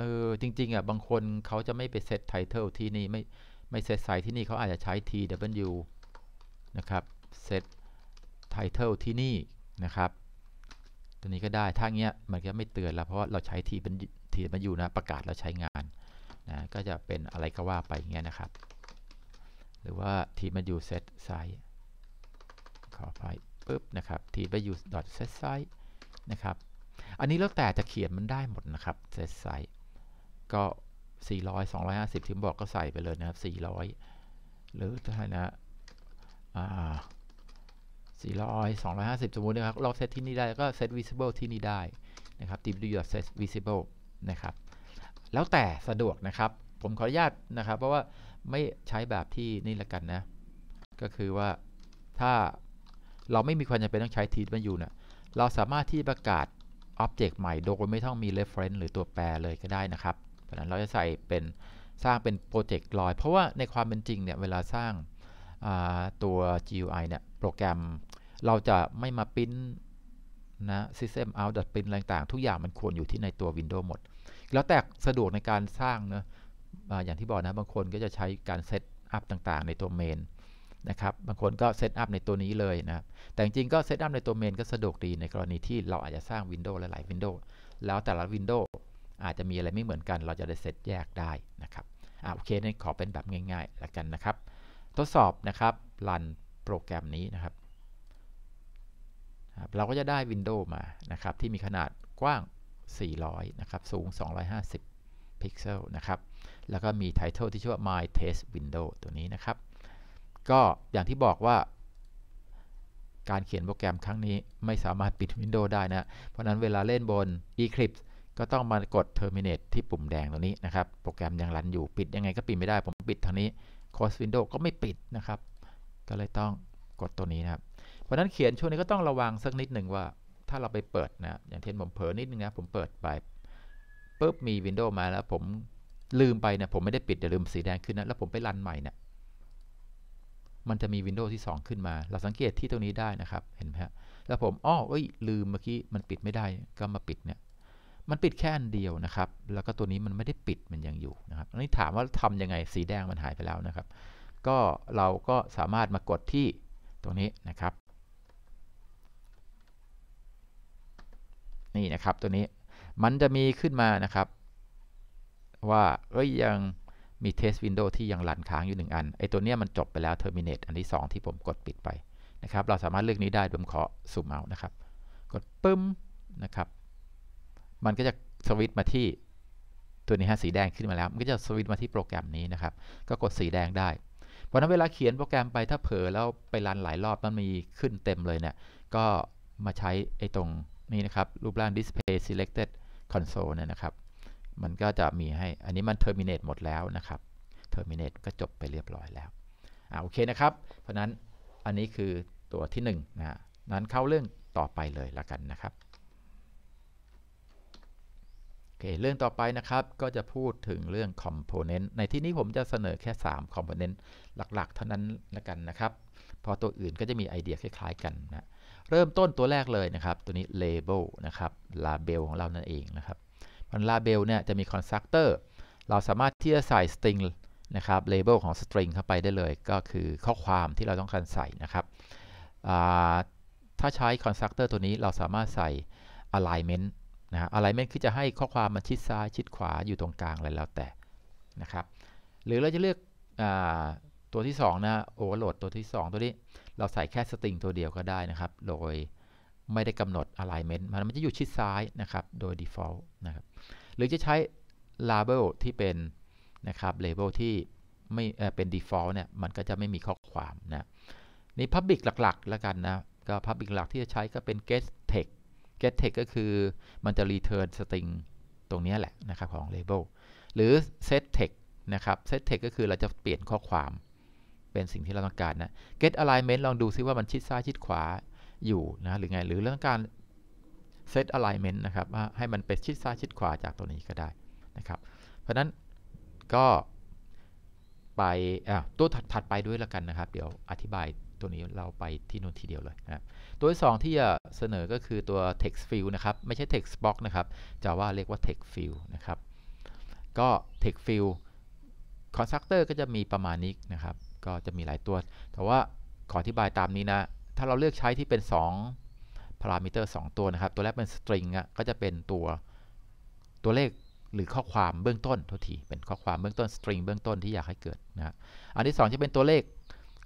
ออจริงๆอ่ะบางคนเขาจะไม่ไปเซตไทเทลที่นี่ไม่ไม่เซตไซที่นี่เขาอาจจะใช้ tw นะครับเซตไทเทลที่นี่นะครับ ตัวนี้ก็ได้ ถ้าเงี้ยมันก็ไม่เตือนแล้วเพราะเราใช้ t เป็น t มันอยู่นะประกาศเราใช้งานนะก็จะเป็นอะไรก็ว่าไปเงี้ยนะครับ หรือว่าทีมาอยู่เซตไซส์ขอไปปุ๊บนะครับทีไปอยู่ dot set size นะครับ อันนี้แล้วแต่จะเขียนมันได้หมดนะครับ set size ก็ 400 250ที่บอกก็ใส่ไปเลยนะครับ 400 หรือถ้าไหร่นะ400 250 สมมุตินะครับ เราเซตที่นี่ได้ก็เซต visible ที่นี่ได้นะครับ t ท set visible นะครับแล้วแต่สะดวกนะครับ ผมขออนุญาตนะครับ เพราะว่าไม่ใช้แบบที่นี่ละกันนะ ก็คือว่าถ้าเราไม่มีความจำเป็นต้องใช้ทีมันยะเราสามารถที่ประกาศออ็บเจกต์ใหม่โดยไม่ต้องมี reference หรือตัวแปรเลยก็ได้นะครับ เพราะนั้นเราจะใส่เป็นสร้างเป็นโปรเจกต์ลอย เพราะว่าในความเป็นจริงเนี่ยเวลาสร้างตัว GUI เนี่ยโปรแกรม เราจะไม่มาปิพนนะ system out p ัดปิต่างๆ ทุกอย่างมันควรอยู่ที่ในตัว Windows หมดแล้วแต่สะดวกในการสร้างเนะอย่างที่บอกนะบางคนก็จะใช้การเซตอัพต่างๆ ในตัวเมนนะครับบางคนก็เซตอัพในตัวนี้เลยนะแต่จริงๆก็เซตอัพในตัวเมนก็สะดวกดีในกรณีที่เราอาจจะสร้างวินโดว์หลายๆวินโดว์แล้วแต่ละวินโดว์อาจจะมีอะไรไม่เหมือนกันเราจะได้เซตแยกได้นะครับอ่าโอเคนี่ขอเป็นแบบง่ายๆละกันนะครับ ทดสอบนะครับรันโปรแกรมนี้นะครับเราก็จะได้ วินโดว์มานะครับที่มีขนาดกว้าง400 นะครับ สูง 250 พิกเซล นะครับ แล้วก็มี Title ที่ชื่อว่า My Test Window ตัวนี้ นะครับ ก็อย่างที่บอกว่า การเขียนโปรแกรมครั้งนี้ไม่สามารถปิด วินโดว์ได้ นะ เพราะนั้นเวลาเล่นบน Eclipse ก็ต้องมากด terminate ที่ปุ่มแดงตรงนี้ นะครับ โปรแกรม ยังรัน อยู่ปิดยังไงก็ปิดไม่ได้ผมปิดทางนี้ close window ก็ไม่ปิดนะครับ ก็เลยต้องกดตัวนี้นะครับ เพราะนั้นเขียนช่วงนี้ก็ต้องระวังสักนิดหนึ่งว่าถ้าเราไปเปิดนะ อย่างเช่นผมเผลอนิดนึงนะ ผมเปิดไปปุ๊บมี Windows มาแล้วผมลืมไปนะ ผมไม่ได้ปิดแต่ลืมสีแดงขึ้นนะแล้วผมไปรันใหม่นะ่มันจะมี Windows ที่ 2 ขึ้นมา เราสังเกตที่ตรงนี้ได้นะครับ เห็นไหมฮะแล้วผม อ้อเอ้ยลืมเมื่อกี้มันปิดไม่ได้ ก็มาปิดเนี่ย มันปิดแค่อันเดียวนะครับ แล้วก็ตัวนี้มันไม่ได้ปิดมันยังอยู่นะครับอันนี้ถามว่าทํำยังไงสีแดงมันหายไปแล้วนะครับ ก็เราก็สามารถมากดที่ตรงนี้นะครับนี่นะครับตัวนี้มันจะมีขึ้นมานะครับ ว่าเอ้ยยังมี test window ที่ยังรันค้างอยู่1อันไอตัวเนี้ยมันจบไปแล้ว terminate อันที่ 2 ที่ผมกดปิดไปนะครับเราสามารถเลือกนี้ได้ผมขอซูมเอานะครับกดปึ้มนะครับ มันก็จะสวิตมาที่ตัวนี้ฮะสีแดงขึ้นมาแล้วมันก็จะสวิตมาที่โปรแกรมนี้นะครับก็กดสีแดงได้ เพราะนั้นเวลาเขียนโปรแกรมไปถ้าเผลอแล้วไปรันหลายรอบมันมีขึ้นเต็มเลยเนี่ยก็มาใช้ไอ้ตรงนี่นะครับรูปร่าง display selected console เนี่ยนะครับ มันก็จะมีให้อันนี้มัน terminate หมดแล้วนะครับ terminate ก็จบไปเรียบร้อยแล้วอ่าโอเคนะครับ เพราะนั้นอันนี้คือตัวที่ 1นนะนั้นเข้าเรื่องต่อไปเลยละกันนะครับโอเคเรื่องต่อไปนะครับก็จะพูดถึงเรื่องคอมโพเนนต์ในที่นี้ผมจะเสนอแค่3คอมโพเนนต์หลักๆ เท่านั้นละกันนะครับ พอตัวอื่นก็จะมีไอเดียคล้ายๆ กันนะเริ่มต้นตัวแรกเลยนะครับตัวนี้ label นะครับ label ของเรานั่นเองนะครับมัน label เนี่ยจะมี constructor เราสามารถที่จะใส่ string นะครับ label ของ string เข้าไปได้เลยก็คือข้อความที่เราต้องการใส่นะครับถ้าใช้ constructor ตัวนี้เราสามารถใส่ alignment นะ alignment คือจะให้ข้อความมันชิดซ้ายชิดขวาอยู่ตรงกลางอะไรแล้วแต่นะครับ หรือเราจะเลือกตัวที่2นะ overload ตัวที่ 2 ตัวนี้เราใส่แค่สตริงตัวเดียวก็ได้นะครับโดยไม่ได้กำหนด alignment มันจะอยู่ชิดซ้ายนะครับโดย default นะครับหรือจะใช้ label ที่เป็น นะครับ label ที่ไม่เป็น default เนี่ยมันก็จะไม่มีข้อความนะนี่ public หลักๆ แล้วกันนะ ก็ public หลักที่จะใช้ก็เป็น get text get text ก็คือมันจะ return string ตรงนี้แหละนะครับของ label หรือ set text นะครับ set text ก็คือเราจะเปลี่ยนข้อความเป็นสิ่งที่เราต้องการนะ get alignment ลองดูซิว่ามันชิดซ้ายชิดขวาอยู่ นะ หรือไง หรือเรื่องการ set alignment นะครับให้มันไปชิดซ้ายชิดขวาจากตัวนี้ก็ได้นะครับ เพราะนั้นก็ไปตัว ถัดไปด้วยละกันนะครับ เดี๋ยวอธิบายตัวนี้เราไปที่นู่นทีเดียวเลยนะตัวที่สองที่จะเสนอก็คือตัว text field นะครับ ไม่ใช่ text box นะครับจะว่าเรียกว่า text field นะครับ ก็ text field constructor ก็จะมีประมาณนี้นะครับก็จะมีหลายตัว แต่ว่าขออธิบายตามนี้นะ ถ้าเราเลือกใช้ที่เป็น2พารามิเตอร์2ตัวนะครับ ตัวแรกเป็นสตริงอ่ะ ก็จะเป็นตัวตัวเลขหรือข้อความเบื้องต้นทุกที เป็นข้อความเบื้องต้นสตริงเบื้องต้นที่อยากให้เกิดนะ อันที่2จะเป็นตัวเลข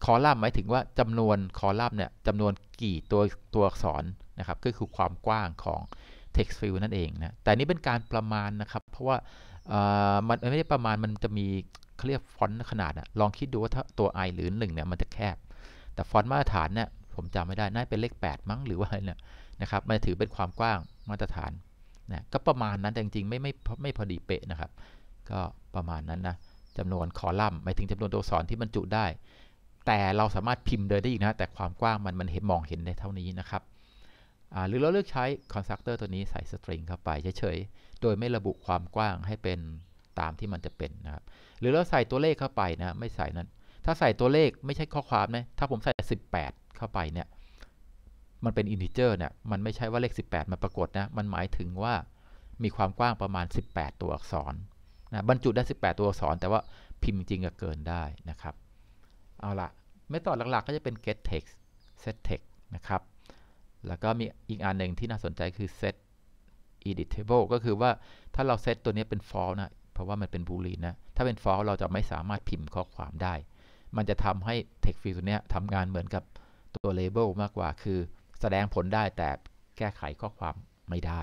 คอลัมน์หมายถึงว่าจำนวนคอลัมน์เนี่ยจำนวนกี่ตัวตัวอักษรนะครับ ก็คือความกว้างของ text field นั่นเองนะ แต่นี้เป็นการประมาณนะครับ เพราะว่ามันไม่ได้ประมาณ มันจะมีเขาเรียกฟอนต์ขนาดนะลองคิดดูว่าถ้าตัว i หรือ1เนี่ยมันจะแคบ แต่ฟอนต์มาตรฐานเนี่ยผมจำไม่ได้น่าเป็นเลข8 มั้งหรือว่าอะไรเนี่ยนะครับมันถือเป็นความกว้างมาตรฐานนะก็ประมาณนั้นแต่จริงๆไม่ไม่ไม่พอดีเป๊ะนะครับ ก็ประมาณนั้นนะจำนวนคอลัมน์หมายถึงจำนวนตัวอักษรที่บรรจุได้ แต่เราสามารถพิมพ์เลยได้อีกนะ แต่ความกว้างมันมันเห็นมองเห็นได้เท่านี้นะครับ หรือเราเลือกใช้คอนสตรักเตอร์ตัวนี้ใส่สตริงเข้าไปเฉยๆโดยไม่ระบุความกว้างให้เป็นตามที่มันจะเป็นนะครับ หรือเราใส่ตัวเลขเข้าไปนะ ไม่ใส่นั้น ถ้าใส่ตัวเลขไม่ใช่ข้อความนะ ถ้าผมใส่18 เข้าไปเนี่ย มันเป็นอินทิเจอร์เนี่ย มันไม่ใช่ว่าเลข 18มาปรากฏนะ มันหมายถึงว่ามีความกว้างประมาณ 18 ตัวอักษรนะ บรรจุได้18 ตัวอักษร แต่ว่าพิมพ์จริงก็เกินได้นะครับ เอาละเมธอดหลักๆก็จะเป็น get text set text นะครับ แล้วก็มีอีกอันหนึ่งที่น่าสนใจคือ set editable ก็คือว่าถ้าเราเซตตัวนี้เป็น f s e นะเพราะว่ามันเป็นบูลีนนะ ถ้าเป็นฟอลเราจะไม่สามารถพิมพ์ข้อความได้ มันจะทำให้ text field ตัวนี้ยทำงานเหมือนกับตัว label มากกว่า คือแสดงผลได้แต่แก้ไขข้อความไม่ได้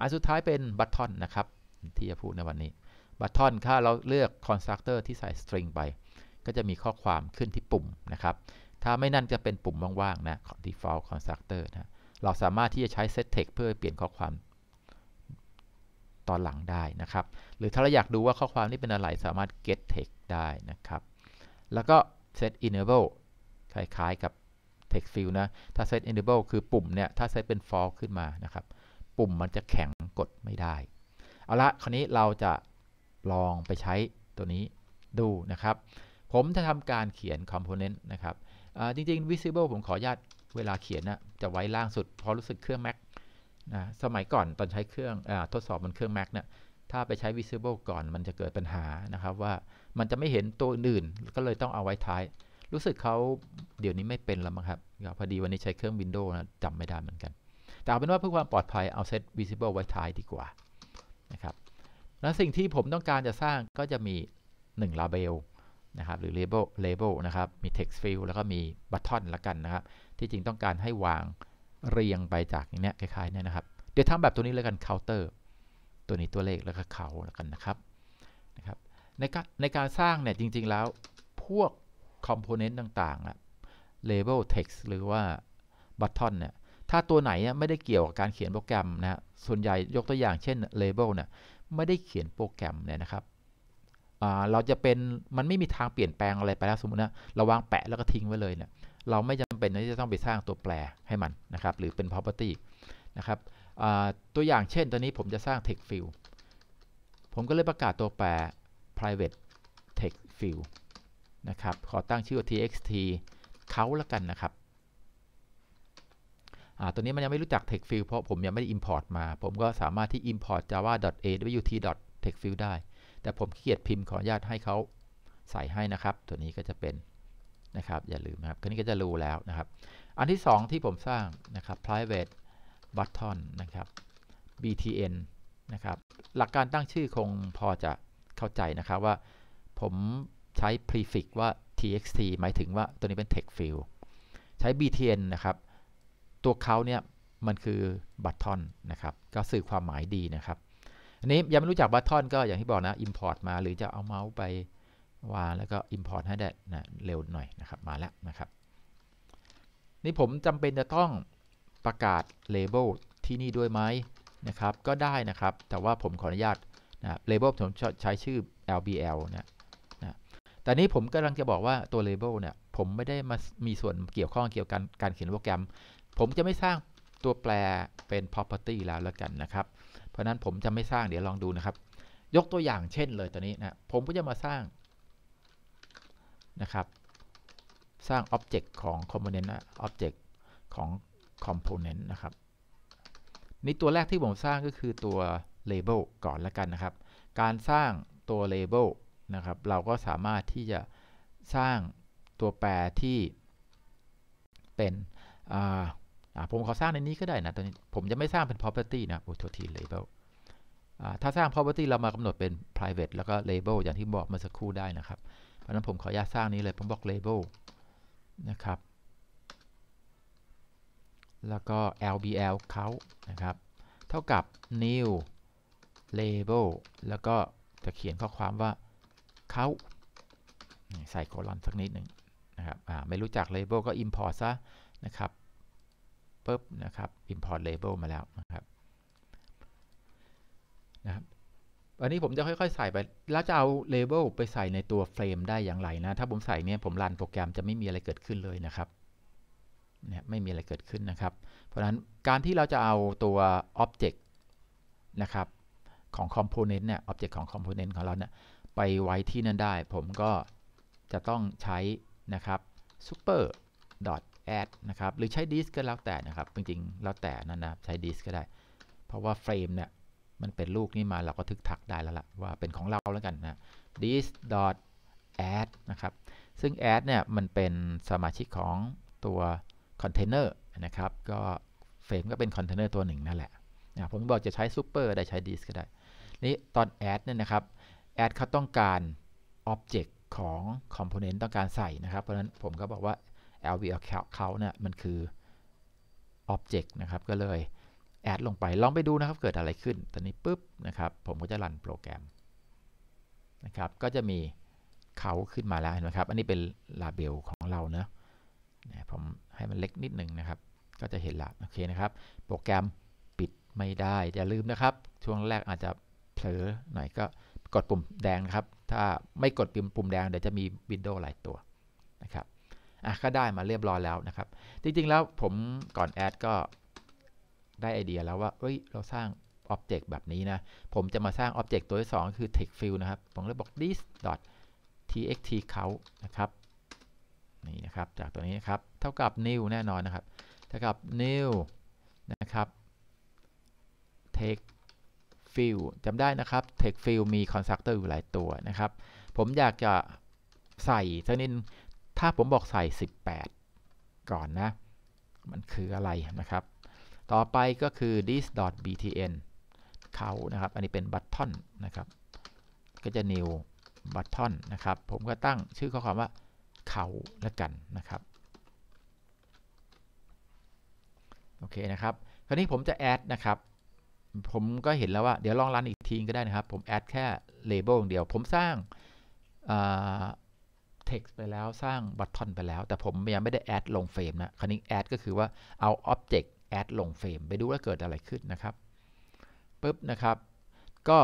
อันสุดท้ายเป็น button นะครับ ที่จะพูดในวันนี้ button ถ้าเราเลือก constructor ที่ใส่ string ไป ก็จะมีข้อความขึ้นที่ปุ่มนะครับ ถ้าไม่นั่นจะเป็นปุ่มว่างๆนะ default constructor นะ เราสามารถที่จะใช้ set text เพื่อเปลี่ยนข้อความตอนหลังได้นะครับหรือถ้าเราอยากดูว่าข้อความนี้เป็นอะไรสามารถ get text ได้นะครับ แล้วก็ set enable คล้ายๆกับ text field นะ ถ้า set enable คือปุ่มเนี่ย ถ้า set เป็น false ขึ้นมานะครับ ปุ่มมันจะแข็งกดไม่ได้ เอาละคราวนี้เราจะลองไปใช้ตัวนี้ดูนะครับ ผมจะทำการเขียน component นะครับจริงๆ visible ผมขออนุญาตเวลาเขียนนะจะไว้ล่างสุดเพราะรู้สึกเครื่อง Mac นะสมัยก่อนตอนใช้เครื่องอทดสอบบนเครื่อง Mac เนี่ย ถ้าไปใช้ Visible ก่อนมันจะเกิดปัญหานะครับว่ามันจะไม่เห็นตัวอื่นก็เลยต้องเอาไว้ท้าย รู้สึกเขาเดี๋ยวนี้ไม่เป็นแล้วมั้งครับ พอดีวันนี้ใช้เครื่อง Windows นะจำไม่ได้เหมือนกัน แต่เอาเป็นว่าเพื่อความปลอดภัยเอาเซต Visible ไว้ท้ายดีกว่า นะครับ แล้วสิ่งที่ผมต้องการจะสร้างก็จะมี 1 Label นะครับ หรือ Label Label นะครับ มี Text Field แล้วก็มี Button ละกันนะครับที่จริงต้องการให้วางเรียงไปจากอย่างเนี้ยคล้ายๆเนี่ยนะครับ เดี๋ยวทำแบบตัวนี้แล้วกันคน์เตอร์ตัวนี้ตัวเลขแล้วก็เขาแล้วกันนะครับนะครับ ในการในการสร้างเนี่ยจริงๆแล้วพวกคอมโพเนนต์ต่างๆอะ label text หรือว่า button เนี่ย ถ้าตัวไหนไม่ได้เกี่ยวกับการเขียนโปรแกรมนะส่วนใหญ่ยกตัวอย่างเช่น label เนี่ยไม่ได้เขียนโปรแกรมเนี่ยนะครับ เราจะเป็นมันไม่มีทางเปลี่ยนแปลงอะไรไปแล้วสมมตินะเราวางแปะแล้วก็ทิ้งไว้เลยเนี่ยเราไม่จำเป็นที่จะต้องไปสร้างตัวแปรให้มันนะครับหรือเป็น property นะครับตัวอย่างเช่นตอนนี้ผมจะสร้าง text field ผมก็เลยประกาศตัวแปร private text field นะครับขอตั้งชื่อว่า txt เขาละกันนะครับ ตัวนี้มันยังไม่รู้จัก text field เพราะผมยังไม่ได้ import มาผมก็สามารถที่ import java.awt text field ได้ แต่ผมเขียนพิมพ์ขออนุญาตให้เขาใส่ให้นะครับ ตัวนี้ก็จะเป็นนะครับ อย่าลืมนะครับคราวนี้ก็จะรู้แล้วนะครับ อันที่ 2 ที่ผมสร้างนะครับ private button นะครับ btn นะครับ หลักการตั้งชื่อคงพอจะเข้าใจนะครับว่าผมใช้ prefix ว่า txt หมายถึงว่าตัวนี้เป็น text field ใช้ btn นะครับ ตัวเขาเนี่ยมันคือ button นะครับ ก็สื่อความหมายดีนะครับอันนี้ยังไม่รู้จัก button ก็อย่างที่บอกนะ import มาหรือจะเอาเมาส์ไปวาแล้วก็ import ให้ได้นะเร็วหน่อยนะครับมาแล้วนะครับนี่ผมจำเป็นจะต้องประกาศ label ที่นี่ด้วยไหมนะครับก็ได้นะครับ แต่ว่าผมขออนุญาตนะ label ผมใช้ชื่อ lbl นะนะแต่นี้ผมกำลังจะบอกว่าตัว label เนี่ยผมไม่ได้มามีส่วนเกี่ยวข้องเกี่ยวกับการเขียนโปรแกรม ผมจะไม่สร้างตัวแปรเป็น property แล้วแล้วกันนะครับ เพราะนั้นผมจะไม่สร้างเดี๋ยวลองดูนะครับยกตัวอย่างเช่นเลยตอนนี้นะผมก็จะมาสร้างนะครับ สร้างออ็บเจกต์ของคอมโพเนนต์อ็อบเจกต์ของคอมโพเนนต์นะครับนี่ตัวแรกที่ผมสร้างก็คือตัว Label ก่อนละกันนะครับ การสร้างตัว Label นะครับเราก็สามารถที่จะสร้างตัวแปรที่เป็นผมขอสร้างในนี้ก็ได้นะตอนนี้ ผมจะไม่สร้างเป็น property นะโอ้โทษทีเลเบลถ้าสร้าง property เรามากำหนดเป็น private แล้วก็ label อย่างที่บอกเมื่อสักครู่ได้นะครับเพราะนั้นผมขออนุญาตสร้างนี้เลย ผมบอก label นะครับ แล้วก็ lbl count นะครับ เท่ากับ new label แล้วก็จะเขียนข้อความว่า count ใส่โคลอนสักนิดหนึ่งนะครับไม่รู้จัก label ก็ import ซะนะครับปุ๊บนะครับ import label มาแล้วนะครับนะครับอันนี้ผมจะค่อย ๆใส่ไป แล้วจะเอาเลเวลไปใส่ในตัวเฟรมได้ อย่างไรนะ ถ้าผมใส่ เนี่ย ผมรันโปรแกรมจะไม่ มีอะไร เกิดขึ้นเลยนะครับเนี่ยไม่มีอะไรเกิดขึ้นนะครับ เพราะฉะนั้นการที่เราจะเอาตัวอ็อบเจกต์นะครับของคอมโพเนนต์เนี่ยอ็อบเจกต์ของคอมโพเนนต์ของเราเนี่ยไปไว้ที่นั่นได้ ผมก็ จะ ต้องใช้นะครับ super add นะครับ หรือใช้ disk ก็แล้วแต่นะครับ จริงๆแล้วแต่นั่นนะ ใช้ disk ก็ได้ เพราะว่าเฟรมเนี่ยมันเป็นลูกนี่มาเราก็ทึกทักได้แล้วละว่าเป็นของเราแล้วกันนะ this dot add นะ ครับ ซึ่ง add เนี่ยมันเป็นสมาชิกของตัว คอนเทนเนอร์ นะครับ ก็ เฟรมก็เป็น คอนเทนเนอร์ ตัวหนึ่งนั่นแหละนะผมบอกจะใช้ super ได้ใช้ this ก็ได้นี่ตอน add เนี่ยนะครับ add เขาต้องการ object ของ component ต้องการใส่นะครับ เพราะฉะนั้นผมก็บอกว่า lv account เนี่ยมันคือ object นะครับก็เลยแอดลงไปลองไปดูนะครับเกิดอะไรขึ้น ตอนนี้ปุ๊บนะครับผมก็จะรันโปรแกรมนะครับก็จะมีเขาขึ้นมาแล้วเห็นไหมครับ อันนี้เป็นลาเบลของเราเนะะผมให้มันเล็กนิดนึงนะครับ ก็จะเห็นละโอเคนะครับ โปรแกรมปิดไม่ได้อย่าลืมนะครับ ช่วงแรกอาจจะเผลอหน่อยก็กดปุ่มแดงครับถ้าไม่กดปุ่มปุ่มแดงเดี๋ยวจะมีวินโดว์หลายตัวนะครับอ่ะก็ได้มาเรียบร้อยแล้วนะครับ จริงๆแล้วผมก่อนแอดก็ได้ไอเดียแล้วว่าเอ้ย เราสร้างอ็อบเจกต์แบบนี้นะ ผมจะมาสร้างอ็อบเจกต์ตัวที่2คือ text field นะครับ ผมเลยบอก this txt count นะครับ นี่นะครับ จากตัวนี้นะครับ เท่ากับ new แน่นอนนะครับ เท่ากับ new นะครับ text field จำได้นะครับ text field มี constructor อยู่หลายตัวนะครับ ผมอยากจะใส่ท่านิน ถ้าผมบอกใส่ 18 ก่อนนะ มันคืออะไรนะครับต่อไปก็คือ this btn เขานะครับ อันนี้เป็น button นะครับ ก็จะ new button นะครับ ผมก็ตั้งชื่อข้อความว่า เขาละกันนะครับ โอเคนะครับ คราวนี้ผมจะ add นะครับ ผมก็เห็นแล้วว่าเดี๋ยวลองรันอีกทีก็ได้นะครับ ผม add แค่ label อย่างเดียว ผมสร้าง text ไปแล้ว สร้าง button ไปแล้ว แต่ผมยังไม่ได้ add ลงเฟรมนะ คราวนี้ add ก็คือว่า เอา object แอดลงเฟรมไปดูว่าเกิดอะไรขึ้นนะครับปุ๊บนะครับ ก็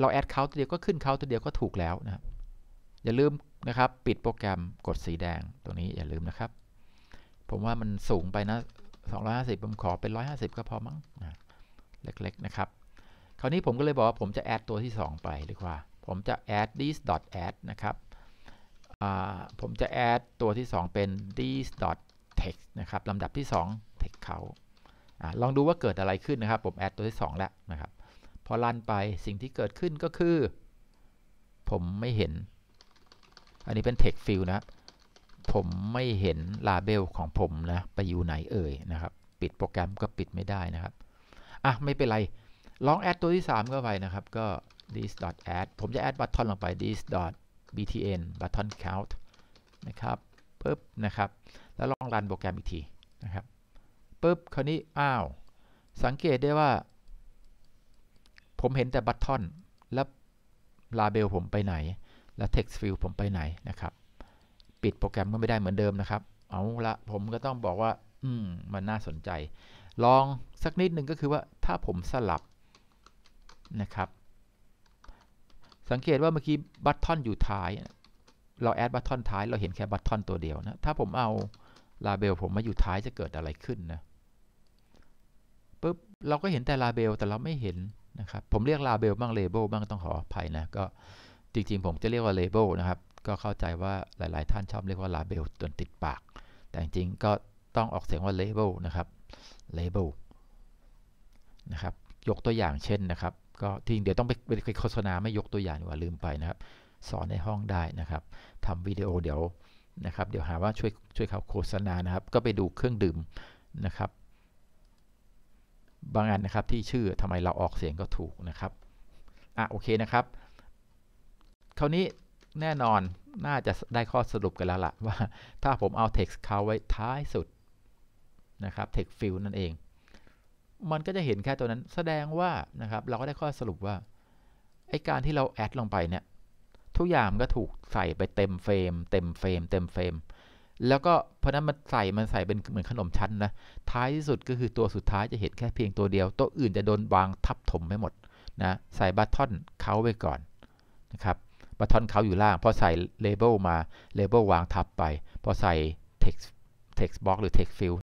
เราแอดเขาตัวเดียวก็ขึ้นเขาตัวเดียวก็ถูกแล้วนะครับอย่าลืมนะครับปิดโปรแกรมกดสีแดงตรงนี้อย่าลืมนะครับ ผมว่ามันสูงไปนะ250ผมขอเป็น 150 ก็พอมั้งนะเล็กๆนะครับคราวนี้ผมก็เลยบอกว่าผมจะแอดตัวที่2 ไปดีกว่า ผมจะ add this dot add นะครับผมจะ add ตัวที่2 เป็น this dot text นะครับลำดับที่ 2 text เขาลองดูว่าเกิดอะไรขึ้นนะครับ ผมแอดตัวที่ 2 แล้วนะครับ พอลันไปสิ่งที่เกิดขึ้นก็คือ ผมไม่เห็น อันนี้เป็น text field นะ ผมไม่เห็น label ของผมนะ ไปอยู่ไหนเอ่ยนะครับ ปิดโปรแกรมก็ปิดไม่ได้นะครับ อ่ะ ไม่เป็นไร ลองแอดตัวที่3 ก็ไปนะครับ ก็ this add ผมจะ add button ลงไป this btn button count นะครับ ปึ๊บนะครับ แล้วลองรันโปรแกรมอีกทีนะครับปุ๊บคราวนี้ อ้าว สังเกตได้ว่า ผมเห็นแต่บัตทอนแล้วลาเบลผมไปไหน และเท็กซ์ฟิลผมไปไหนนะครับ ปิดโปรแกรม ก็ ไม่ได้เหมือนเดิมนะครับ เอา ละ ผมก็ต้องบอกว่าอืมมันน่าสนใจ ลองสักนิดหนึ่งก็คือว่าถ้าผมสลับนะครับ สังเกตว่าเมื่อกี้บัตทอนอยู่ท้าย เราแอดบัตทอนท้ายเราเห็นแค่บัตทอนตัวเดียวนะถ้าผมเอาลาเบลผมมาอยู่ท้ายจะเกิดอะไรขึ้นนะปุ๊บเราก็เห็นแต่ลาเบลแต่เราไม่เห็นนะครับ ผมเรียกลาเบลบ้างเลเบลบ้างต้องขออภัยนะก็จริงๆ ผมจะเรียกว่าเลเบลนะครับก็เข้าใจว่าหลาย ๆท่านชอบเรียกว่าลาเบลจนติดปาก แต่จริงๆก็ต้องออกเสียงว่าเลเบลนะครับเลเบลนะครับยกตัวอย่างเช่นนะครับ ก็ที่เดี๋ยวต้องไปไปโฆษณาไม่ยกตัวอย่างดีกว่าลืมไปนะครับสอนในห้องได้นะครับทำวิดีโอเดี๋ยวนะครับเดี๋ยวหาว่าช่วยช่วยเขาโฆษณานะครับ ก็ไปดูเครื่องดื่มนะครับ บางอันนะครับที่ชื่อทำไมเราออกเสียงก็ถูกนะครับ อ่ะโอเคนะครับ คราวนี้แน่นอนน่าจะได้ข้อสรุปกันแล้วละ่ะว่า ถ้าผมเอา text เขาไว้ท้ายสุดนะครับ text f i ฟ l ลนั่นเอง มันก็จะเห็นแค่ตัวนั้นแสดงว่านะครับเราก็ได้ข้อสรุปว่าไอการที่เราแอดลงไปเนี่ยทุกอย่างก็ถูกใส่ไปเต็มเฟรม เต็มเฟรม เต็มเฟรม แล้วก็เพราะนั้นมันใส่มันใส่เป็นเหมือนขนมชั้นนะ ท้ายที่สุดก็คือตัวสุดท้ายจะเห็นแค่เพียงตัวเดียว ตัวอื่นจะโดนวางทับถมไปหมดนะ ใส่บัตทอนเขาไว้ก่อนนะครับ บัตทอนเขาอยู่ล่าง พอใส่เลเบลมา เลเบลวางทับไป พอใส่ text text box หรือ text field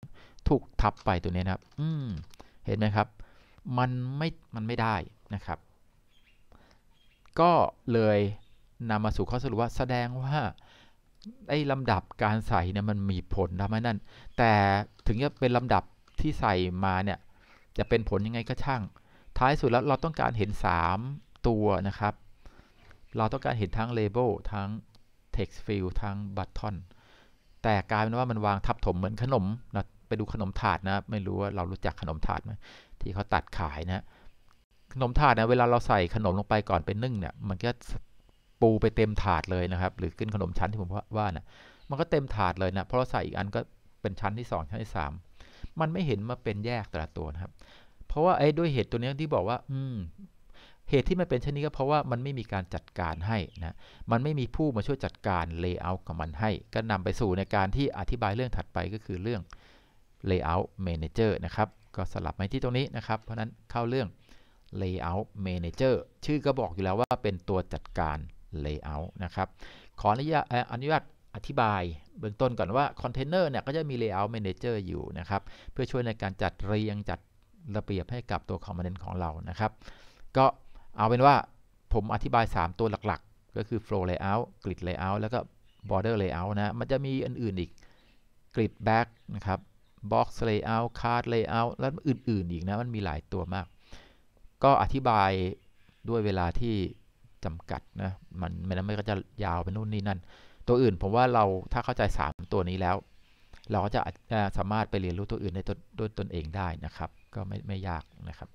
ถูกทับไปตัวนี้นะครับ อืมเห็นไหมครับ มันไม่ มันไม่ได้นะครับ ก็เลยนำมาสู่ข้อสรุปว่าแสดงว่า ไอ้ลำดับการใส่เนี่ยมันมีผลทำให้นั่น แต่ถึงจะเป็นลำดับที่ใส่มาเนี่ย จะเป็นผลยังไงก็ช่าง ท้ายสุดแล้วเราต้องการเห็น 3 ตัวนะครับ เราต้องการเห็นทั้ง Label ทั้ง Text Field ทั้ง Button แต่กลายเป็นว่ามันวางทับถมเหมือนขนมนะไปดูขนมถาดนะไม่รู้ว่าเรารู้จักขนมถาดไหม ที่เขาตัดขายนะ ขนมถาดนะเวลาเราใส่ขนมลงไปก่อนเป็นนึ่งเนี่ยมันก็ปูไปเต็มถาดเลยนะครับ หรือขึ้นขนมชั้นที่ผมว่านะ่ะมันก็เต็มถาดเลยนะ เพราะเราใส่อีกอันก็เป็นชั้นที่2ชั้นที่ 3 มันไม่เห็นมาเป็นแยกแต่ละตัวนะครับ เพราะว่าไอ้ด้วยเหตุตัวนี้ที่บอกว่า อืมเหตุที่มันเป็นเช่นนี้ก็เพราะว่ามันไม่มีการจัดการให้นะ มันไม่มีผู้มาช่วยจัดการเลเยอร์ของมันให้ ก็นำไปสู่ในการที่อธิบายเรื่องถัดไปก็คือเรื่อง layout manager นะครับ ก็สลับมาที่ตรงนี้นะครับ เพราะนั้นเข้าเรื่อง layout manager ชื่อก็บอกอยู่แล้วว่าเป็นตัวจัดการ Layout นะครับ ขออนุญาตอนุญาตอธิบายเบื้องต้นก่อนว่า คอนเทนเนอร์เนี่ย ก็จะมี Layout Manager อยู่นะครับ เพื่อช่วยในการจัดเรียงจัดระเบียบให้กับตัวคอมเมนต์ของเรานะครับ ก็เอาเป็นว่าผมอธิบาย 3 ตัวหลักๆ ก็คือ Flow Layout Grid Layout แล้วก็ Border Layout นะ มันจะมีอื่นๆอีก Grid Back นะครับ Box Layout Card Layout แล้วอื่น ๆอีกนะมันมีหลายตัวมาก ก็อธิบายด้วยเวลาที่จำกัดนะมันไม่นั้นม่ก็จะยาวไปนู่นนี่นั่นตัวอื่นผมว่าเราถ้าเข้าใจ 3 ตัวนี้แล้ว เราก็จะสามารถไปเรียนรู้ตัวอื่นใน้ด้วยตนเองได้นะครับ ก็ไม่ไม่ยากนะครับ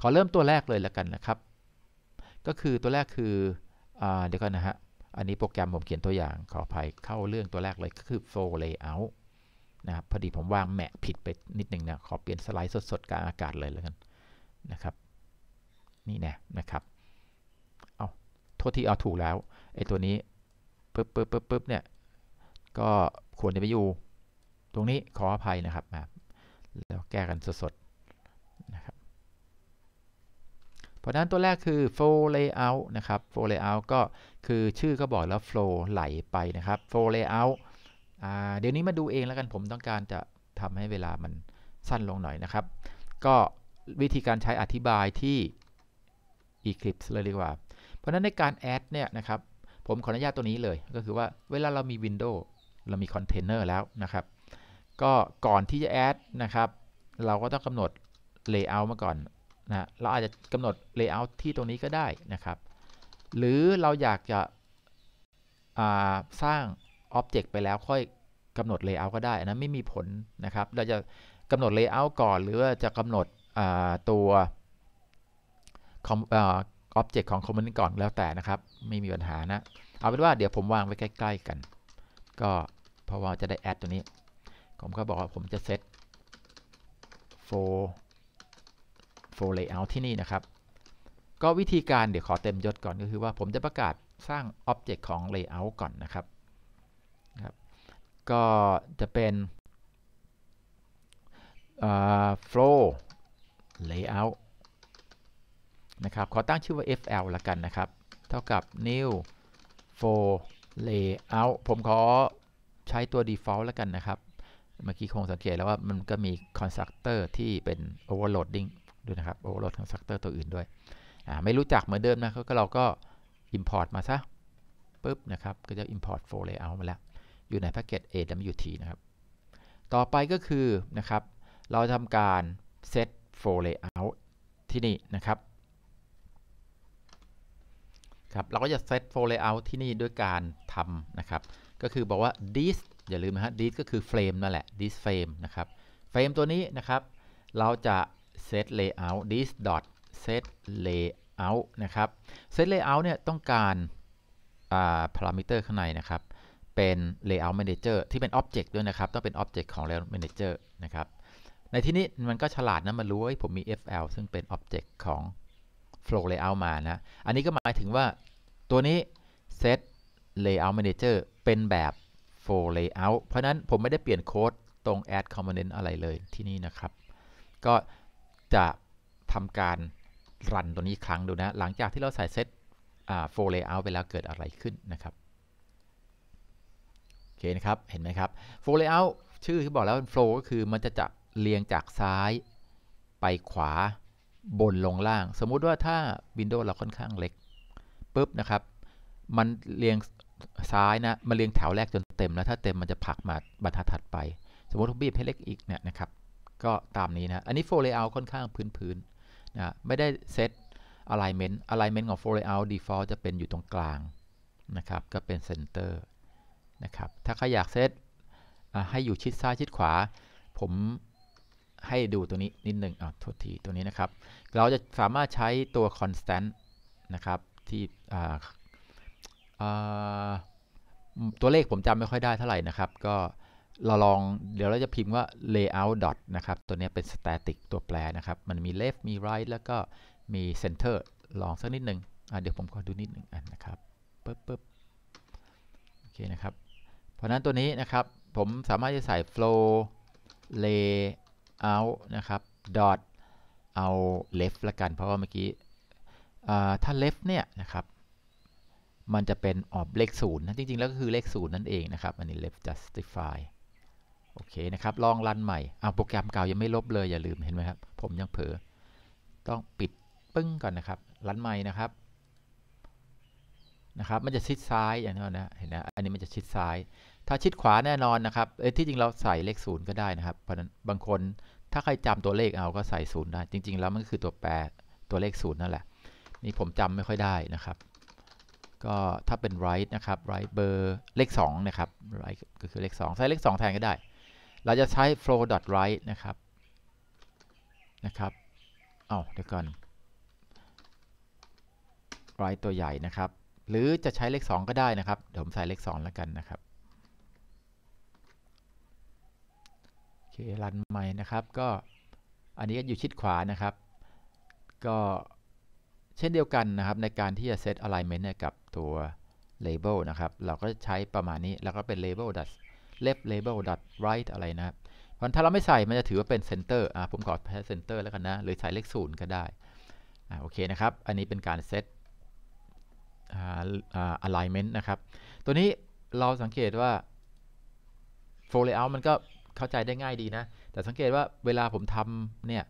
ขอเริ่มตัวแรกเลยแล้วกันนะครับ ก็คือตัวแรกคืออเดี๋ยวก่อนนะฮะอันนี้โปรแกรมผมเขียนตัวอย่าง ขออภัยเข้าเรื่องตัวแรกเลยก็คือ flow layout นะพอดีผมวางแมะผิดไปนิดนึงนะขอเปลี่ยนสไลด์สดๆกลางอากาศเลยแล้วกันนะครับ นี่แน่นะครับโทษที่เอาถูกแล้วไอ้ตัวนี้ปึ๊บปึ๊บปึ๊บปึ๊บเนี่ยก็ควรจะไป อยู่ตรงนี้ขออภัยนะครับแล้วแก้กันสดๆนะครับเพราะนั้นตัวแรกคือ flow layout นะครับ flow layout ก็คือชื่อก็บอกแล้ว flow ไหลไปนะครับ flow layout เดี๋ยวนี้มาดูเองแล้วกันผมต้องการจะทำให้เวลามัน สั้นลงหน่อยนะครับ ก็วิธีการใช้อธิบายที่ Eclipse เลยดีกว่าเพราะนั้นในการแอดเนี่ยนะครับผมขออนุญาตตัวนี้เลยก็คือว่าเวลาเรามี Windows เรามีคอนเทนเนอร์แล้วนะครับ ก็ก่อนที่จะแอดนะครับเราก็ต้องกำหนด Layout มาก่อนนะเราอาจจะกำหนด Layout ที่ตรงนี้ก็ได้นะครับ หรือเราอยากจะาสร้างบ b จกต์ไปแล้วค่อยกำหนด Layout ก็ได้นะไม่มีผลนะครับ เราจะกำหนด Layout ก่อนหรือว่าจะกำหนดตัวอ็อบเจกต์ของคอมมอนนี้ก่อนแล้วแต่นะครับ ไม่มีปัญหานะเอาเป็นว่าเดี๋ยวผมวางไว้ใกล้ๆกัน ก็เพราะว่าจะได้แอดตัวนี้ ผมก็บอกว่าผมจะเซตโฟโฟเลเยอร์ที่นี่นะครับ ก็วิธีการเดี๋ยวขอเต็มยศก่อนก็คือว่าผมจะประกาศสร้างอ็อบเจกต์ของเลเยอร์ก่อนนะครับครับ ก็จะเป็น flow layout นะครับ ขอตั้งชื่อว่า fl ละกันนะครับ เท่ากับ new for layout ผมขอใช้ตัว default ละกันนะครับ เมื่อกี้คงสังเกตแล้วว่ามันก็มี constructor ที่เป็น overloading ด้วยนะครับ overload constructor ตัวอื่นด้วย ไม่รู้จักเหมือนเดิมนะก็เราก็ import มาซะ ปุ๊บนะครับ ก็จะ import for layout มาแล้ว อยู่ในแพ็กเกจ awt นะครับ ต่อไปก็คือนะครับ เราทำการ set for layout ที่นี่นะครับครับเราก็จะเซตโฟล์เอลที่นี่ด้วยการทำนะครับ ก็คือบอกว่า this อย่าลืมนะฮะ this ก็คือเฟรมนั่นแหละ this frame นะครับ เฟรมตัวนี้นะครับ เราจะเซต layout this dot set layout นะครับ set layout เนี่ยต้องการพารามิเตอร์ข้างในนะครับ เป็น layout manager ที่เป็น object ด้วยนะครับ ต้องเป็น object ของ layout manager นะครับ ในที่นี้มันก็ฉลาดนะมันรู้ว่าผมมี fl ซึ่งเป็น object ของ flow layout มานะ อันนี้ก็หมายถึงว่าตัวนี้ set layout manager เป็นแบบ flow layout เพราะนั้นผมไม่ได้เปลี่ยนโค้ดตรง add component อะไรเลยที่นี่นะครับ ก็จะทำการรันตัวนี้ครั้งดูนะ หลังจากที่เราใส่ set flow layout ไปแล้วเกิดอะไรขึ้นนะครับ โอเคนะครับ เห็นไหมครับ flow layout ชื่อที่บอกแล้ว flow ก็คือมันจะจะเรียงจากซ้ายไปขวาบนลงล่างสมมุติว่าถ้าวินโดว์เราค่อนข้างเล็กปุ๊บนะครับ มันเรียงซ้ายนะมันเรียงแถวแรกจนเต็มแล้วถ้าเต็มมันจะผลักมาบรรทัดถัดไป สมมติผมบีบให้เล็กอีกเนี่ยนะครับ ก็ตามนี้นะอันนี้โฟล์เลอร์ค่อนข้างพื้นๆนะไม่ได้เซตอะไลเมนต์อะไลเมนต์ของโฟลเ l อ y o u t d e f a u l จะเป็นอยู่ตรงกลางนะครับ ก็เป็นเซนเตอร์นะครับถ้าใครอยากเซตให้อยู่ชิดซ้ายชิดขวา ผมให้ดูตัวนี้นิดหนึ่งอ่ะโทษที ตัวนี้นะครับ เราจะสามารถใช้ตัว constant นะครับ ที่ตัวเลขผมจำไม่ค่อยได้เท่าไหร่นะครับ ก็เราลองเดี๋ยวเราจะพิมพ์ว่า layout dot นะครับ ตัวนี้เป็น static ตัวแปรนะครับ มันมี left มี right แล้วก็มี center ลองสักนิดหนึ่งเดี๋ยวผมขอดูนิดหนึ่งอันนะครับปึ๊บปึ๊บโอเคนะครับ เพราะนั้นตัวนี้นะครับ ผมสามารถจะใส่ flow lay out นะครับ dot เอา left ละกัน เพราะว่าเมื่อกี้ถ้า left เนี่ยนะครับ มันจะเป็นออบเลขศูนย์นะจริงๆแล้วก็คือเลขศูนย์นั่นเองนะครับ อันนี้ left justify โอเคนะครับ ลองรันใหม่เอาโปรแกรมเก่ายังไม่ลบเลย อย่าลืมเห็นไหมครับ ผมยังเผลอ ต้องปิดปึ้งก่อนนะครับรันใหม่นะครับ นะครับ มันจะชิดซ้ายอย่างนี้นะ เห็นนะอันนี้มันจะชิดซ้าย ถ้าชิดขวาแน่นอนนะครับเอ้ที่จริงเราใส่เลขศูนย์ก็ได้นะครับ เพราะนั้นบางคนถ้าใครจำตัวเลขเอาก็ใส่ศูนย์ได้ จริง ๆ แล้วมันคือตัวแปรตัวเลขศูนย์นั่นแหละ นี่ผมจำไม่ค่อยได้นะครับ ก็ถ้าเป็น right นะครับ right เบอร์เลข2 นะครับ right ก็คือเลข 2ใช้เลข 2 แทนก็ได้ เราจะใช้ flow dot right นะครับ นะครับเอาเดี๋ยวก่อน right ตัวใหญ่นะครับ หรือจะใช้เลข 2 ก็ได้นะครับ เดี๋ยวผมใส่เลข 2 แล้วกันนะครับเค รันใหม่นะครับก็อันนี้ก็อยู่ชิดขวานะครับ ก็เช่นเดียวกันนะครับในการที่จะเซตอะไลเมนต์กับตัว label นะครับ เราก็ใช้ประมาณนี้แล้วก็เป็น label ดัตเล็บเลเบลดัตไร g อะไรนะครับพถ้าเราไม่ใส่ มันจะถือว่าเป็น center อ่าผมขอแพ้นเตอร์แล้วกันนะ หรือใส่เลขศูนย์ก็ได้อ่าโอเคนะครับ อันนี้เป็นการเซตอ่าอ่า a l i g n m นะครับ ตัวนี้เราสังเกตว่าโฟล w l a y o มันก็เข้าใจได้ง่ายดีนะ แต่สังเกตว่าเวลาผมทำเนี่ย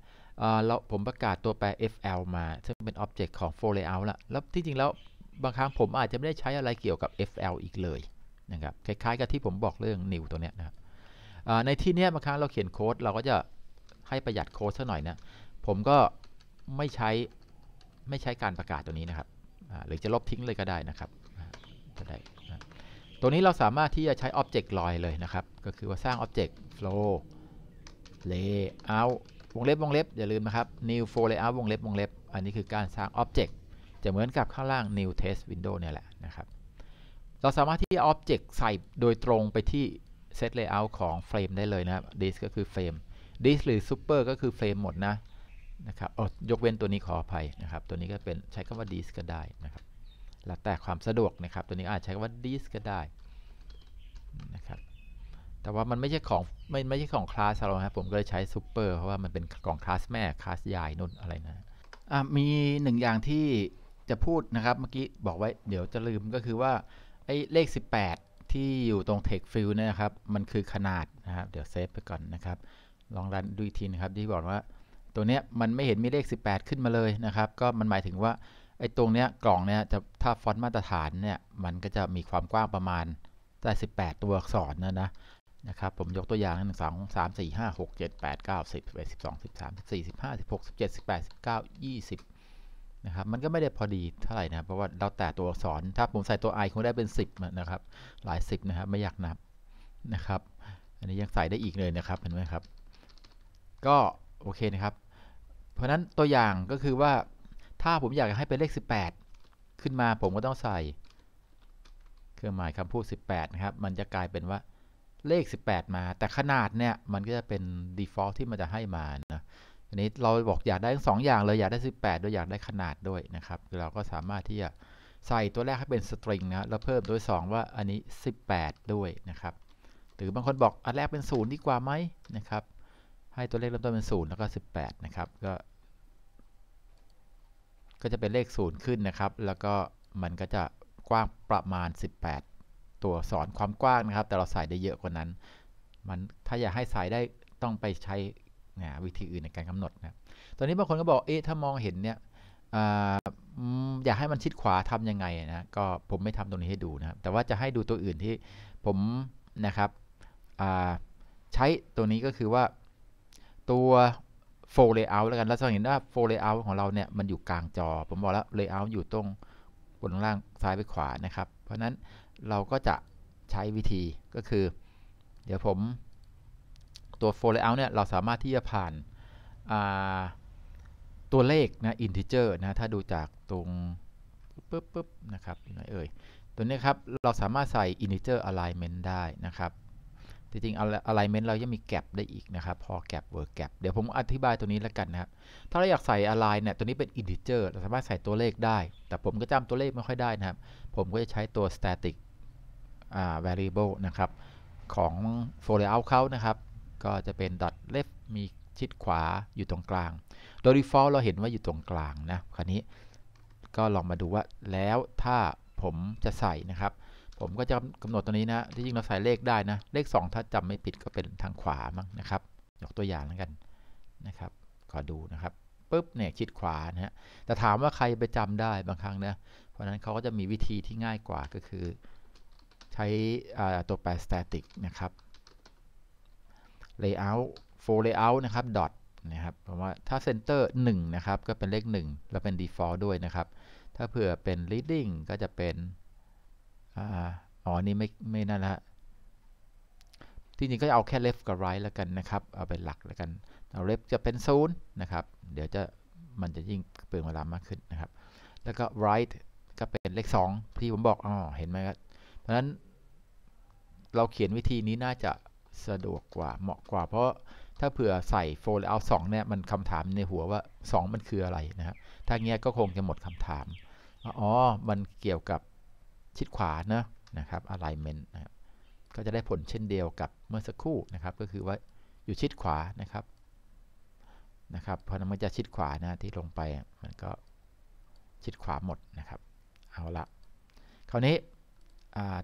เราผมประกาศตัวแปร fl มาซึ่งเป็น object ของ for layout ละแล้วที่จริงแล้วบางครั้งผมอาจจะไม่ได้ใช้อะไรเกี่ยวกับ fl อีกเลยนะครับ คล้ายๆ กับที่ผมบอกเรื่อง new ตัวเนี้ยนะครับในที่นี้บางครั้งเราเขียนโค้ดเราก็จะให้ประหยัดโค้ดซะหน่อยนะ ผมก็ไม่ใช้ไม่ใช้การประกาศตัวนี้นะครับ หรือจะลบทิ้งเลยก็ได้นะครับจะได้ตัวนี้เราสามารถที่จะใช้ Object ลอยเลยนะครับ ก็คือว่าสร้าง Object Flow Layout วงเล็บวงเล็บอย่าลืมนะครับ New Flow Layout วงเล็บวงเล็บอันนี้คือการสร้าง Object จะเหมือนกับข้างล่าง New Test Window เนี่ยแหละนะครับ เราสามารถที่ออ Object ใส่โดยตรงไปที่ Set Layout ของ Frame ได้เลยนะครับ h i s ก็คือ Frame h i s หรือ Super ก็คือ Frame หมดนะนะครับยกเว้นตัวนี้ขออภัยนะครับ ตัวนี้ก็เป็นใช้คำว่า h i s ก็ได้นะครับแล้วแต่ความสะดวกนะครับตัวนี้อาจใช้ว่า this ก็ได้นะครับแต่ว่ามันไม่ใช่ของไม่ไม่ใช่ของคลาสเราครับผมก็เลยใช้ super เพราะว่ามันเป็นของคลาสแม่คลาสยายนุ่นอะไรนะะมีหนึ่งอย่างที่จะพูดนะครับเมื่อกี้บอกไว้เดี๋ยวจะลืมก็คือว่าไอ้เลข18 ที่อยู่ตรง text field นะครับมันคือขนาดนะครับเดี๋ยวเซฟไปก่อนนะครับลองรันดูอีกทีนะครับที่บอกว่าตัวเนี้ยมันไม่เห็นมีเลข18 ขึ้นมาเลยนะครับ ก็มันหมายถึงว่าไอ้ตรงเนี้ยกล่องเนี้ยจะถ้าฟอนต์มาตรฐานเนี่ยมันก็จะมีความกว้างประมาณได้18 ตัวอักษรนะนะนะครับผมยกตัวอย่างหนึ่งสองสามสี่ห้าหกเจ็ดแปดเก้าสิบเอ็ดสิบสองสิบสามสิบสี่สิบห้าสิบหกสิบเจ็ดสิบแปดสิบเก้ายี่สิบนะครับมันก็ไม่ได้พอดีเท่าไหร่นะเพราะว่าเราแต่ตัวอักษรถ้าผมใส่ตัว i คงได้เป็น10นะครับหลาย 10นะครับไม่อยากนับนะครับ อันนี้ยังใส่ได้อีกเลยนะครับ เห็นไหมครับก็โอเคนะครับ เพราะนั้นตัวอย่างก็คือว่าถ้า ผมอยากให้เป็นเลข 18 ขึ้นมาผม ก็ต้องใส่ เครื่องหมายคำพูด 18 นะครับ มันจะกลายเป็นว่าเลข 18 มา แต่ขนาดเนี่ย มันก็จะเป็น default ที่มันจะให้มานะอันนี้เราบอกอยากได้ทั้งสองอย่างเลยอยากได้ 18 ด้วยอยาก ได้ขนาดด้วยนะครับ เราก็สามารถที่จะใส่ตัวแรกให้เป็นสตริงนะ แล้วเพิ่มด้วย 2 ว่าอันนี้ 18 ด้วยนะครับ หรือบางคนบอกอันแรกเป็น 0 ดีกว่าไหมนะครับ ให้ตัวเลขเริ่มต้นเป็น 0 แล้วก็ 18 นะครับก็ก็จะเป็นเลขศูนย์ขึ้นนะครับ แล้วก็มันก็จะกว้างประมาณ 18 ตัวสอนความกว้างนะครับ แต่เราใส่ได้เยอะกว่านั้น มันถ้าอยากให้ใส่ได้ต้องไปใช้วิธีอื่นในการกำหนดนะตอนนี้บางคนก็บอกเอ๊ะถ้ามองเห็นเนี่ยอยากให้มันชิดขวาทํำยังไงนะ ก็ผมไม่ทำตรงนี้ให้ดูนะครับ แต่ว่าจะให้ดูตัวอื่นที่ผมนะครับใช้ตัวนี้ก็คือว่าตัวโฟล์เลเออท์แล้วกัน เราจะเห็นว่าโฟล์เลเออท์ของเรา เนี่ย มันอยู่กลางจอ ผมบอกแล้ว เลเออท์อยู่ตรงบนล่างซ้ายไปขวา นะครับ เพราะนั้นเราก็จะใช้วิธีก็คือ เดี๋ยวผมตัวโฟล์เลเออท์เนี่ยเราสามารถที่จะผ่านตัวเลข นะ อินทิเจอร์นะ ถ้าดูจากตรงปุ๊บปุ๊บนะครับอยู่ไหนเอ่ยตัวนี้ ครับ เราสามารถใส่อินทิเจอร์อะไลเมนต์ได้นะครับจริงๆ alignment เรายังมีแกลบได้อีกนะครับ พอแกลบ word gap เดี๋ยวผมอธิบายตัวนี้แล้วกันนะครับ ถ้าเราอยากใส่ align เนี่ย ตัวนี้เป็น integer เราสามารถใส่ตัวเลขได้ แต่ผมก็จำตัวเลขไม่ค่อยได้นะครับ ผมก็จะใช้ตัว static variable นะครับ ของ f o r e out เขานะครับ ก็จะเป็น dot left มีชิดขวาอยู่ตรงกลาง โดย default เราเห็นว่าอยู่ตรงกลางนะ คราวนี้ก็ลองมาดูว่าแล้วถ้าผมจะใส่นะครับผมก็จะกำหนดตัวนี้นะ ที่จริงเราใส่เลขได้นะ เลข 2 ถ้าจำไม่ผิดก็เป็นทางขวามั้งนะครับ ยกตัวอย่างแล้วกันนะครับขอดูนะครับปุ๊บ เนี่ยคิดขวานะฮะ แต่ถามว่าใครไปจำได้บางครั้งนะเพราะนั้นเขาก็จะมีวิธีที่ง่ายกว่าก็คือ ใช้ตัวแปร static นะครับ layout for layout นะครับ dot นะครับ เพราะว่าถ้า center 1นะครับ ก็เป็นเลข 1 แล้วเป็น default ด้วยนะครับ ถ้าเผื่อเป็น leading ก็จะเป็นอ๋อ นี่ไม่ไม่นั่นละที่จริงก็เอาแค่ left กับ right แล้วกันนะครับ เอาเป็นหลักแล้วกัน เอา left จะเป็นศูนย์นะครับ เดี๋ยวจะมันจะยิ่งเปลืองเวลามากขึ้นนะครับ แล้วก็ right ก็เป็นเลข 2 ที่ผมบอก อ๋อ เห็นไหมครับ เพราะนั้น เราเขียนวิธีนี้น่าจะสะดวกกว่า เหมาะกว่า เพราะถ้าเผื่อใส่โฟล์เอาสองเนี่ย มันคำถามในหัวว่า 2 มันคืออะไรนะครับถ้าเงี้ยก็คงจะหมดคำถาม อ๋อ มันเกี่ยวกับชิดขวาเนะนะครับ alignment นะครับก็จะได้ผลเช่นเดียวกับเมื่อสักครู่นะครับ ก็คือว่าอยู่ชิดขวานะครับนะครับพอมันจะชิดขวานะที่ลงไปมันก็ชิดขวาหมดนะครับเอาละคราวนี้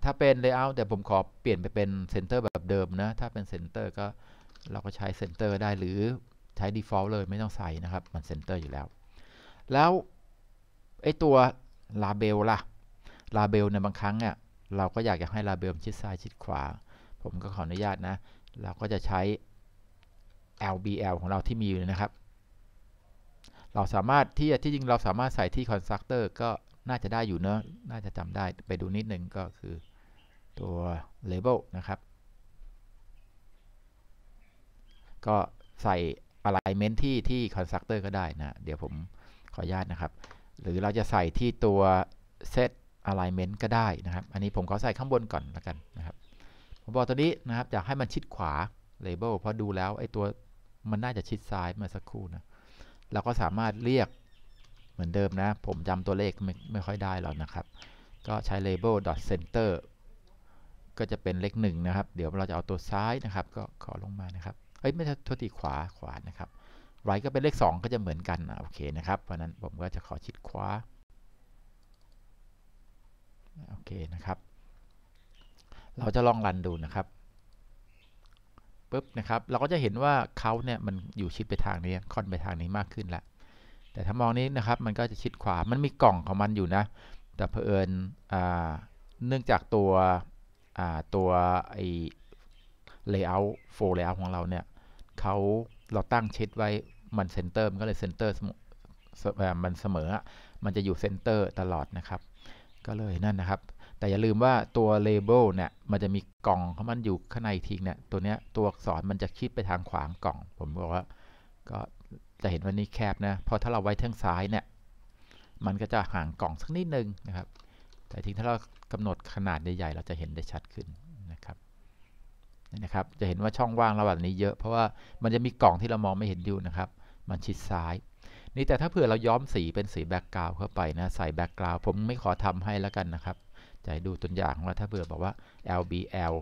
ถ้าเป็น layout แต่ผมขอ เปลี่ยนไปเป็น center แบบเดิมนะ ถ้าเป็น center ก็เราก็ใช้ center ได้หรือใช้ default เลยไม่ต้องใส่นะครับมัน center อยู่แล้ว แล้วไอตัว label ล่ะลาเบลในบางครั้งเ่ยเราก็อยากจะให้ลาเบลชิดซ้าย ชิดขวา ผมก็ขออนุญาตนะ เราก็จะใช้ LBL ของเราที่มี อยู่นะครับ เราสามารถที่ที่จริงเราสามารถใส่ที่ constructor ก็น่าจะได้อยู่เนอะน่าจะจำได้ไปดูนิด นึง ก็คือตัว label นะครับ ก็ใส่ alignment ที่ที่ constructor ก็ได้นะเดี๋ยวผมขออนุญาตนะครับ หรือเราจะใส่ที่ตัว set alignment ก็ได้นะครับ อันนี้ผมขอใส่ข้างบนก่อนละกันนะครับผมบอกตัว นี้นะครับอยากให้มันชิดขวา label เพราะดูแล้วไอ้ตัวมันน่าจะชิดซ้ายเมื่อสักครู่นะ เราก็สามารถเรียกเหมือนเดิมนะ ผมจำตัวเลขไม่ไม่ ค่อยได้หรอกนะครับ ก็ใช้ label center ก็จะเป็นเลขหนึ่งนะครับ เดี๋ยวเราจะเอาตัวซ้ายนะครับ ก็ขอลงมานะครับ เอ้ยไม่ใช่ทวตีขวาขวานะครับไรก็เป็นเลข 2 ก็จะเหมือนกันนะโอเคนะครับ เพราะนั้นผมก็จะขอชิดขวาโอเคนะครับ เราจะลองรันดูนะครับปุ๊บนะครับ เราก็จะเห็นว่าเขาเนี่ยมันอยู่ชิดไปทางนี้คอนไปทางนี้มากขึ้นละ แต่ถ้ามองนี้นะครับ มันก็จะชิดขวา มันมีกล่องของมันอยู่นะ แต่เผอิญเนื่องจากตัวตัวไอเลเยอร์โฟเลเยอร์ของเราเนี่ย เขาเราตั้งชิดไว้ มันเซนเตอร์มันก็เลยเซนเตอร์ มันเสมอ มันจะอยู่เซนเตอร์ตลอดนะครับก็เลยนั่นนะครับ แต่อย่าลืมว่าตัว label เนี่ย มันจะมีกล่องของ มันอยู่ข้างในทิ้งเนี่ย ตัวเนี้ย ตัวอักษรมันจะคิดไปทางขวางกล่อง ผมบอกว่า ก็จะเห็นวันนี้แคบนะพอถ้าเราไว้ทางซ้ายเนี่ย มันก็จะห่างกล่องสักนิดนึงนะครับ แต่ทิ้งถ้าเรากำหนดขนาดใหญ่ๆ เราจะเห็นได้ชัดขึ้นนะครับนะครับ จะเห็นว่าช่องว่างระหว่างนี้เยอะ เพราะว่ามันจะมีกล่องที่เรามองไม่เห็นอยู่นะครับ มันชิดซ้ายนี่แต่ถ้าเผื่อเราย้อมสีเป็นสีแบ็กกราวเข้าไปนะใส่แบ็กกราวผมไม่ขอทำให้แล้วกันนะครับจะให้ดูตัวอย่างว่าถ้าเผื่อบอกว่า lbl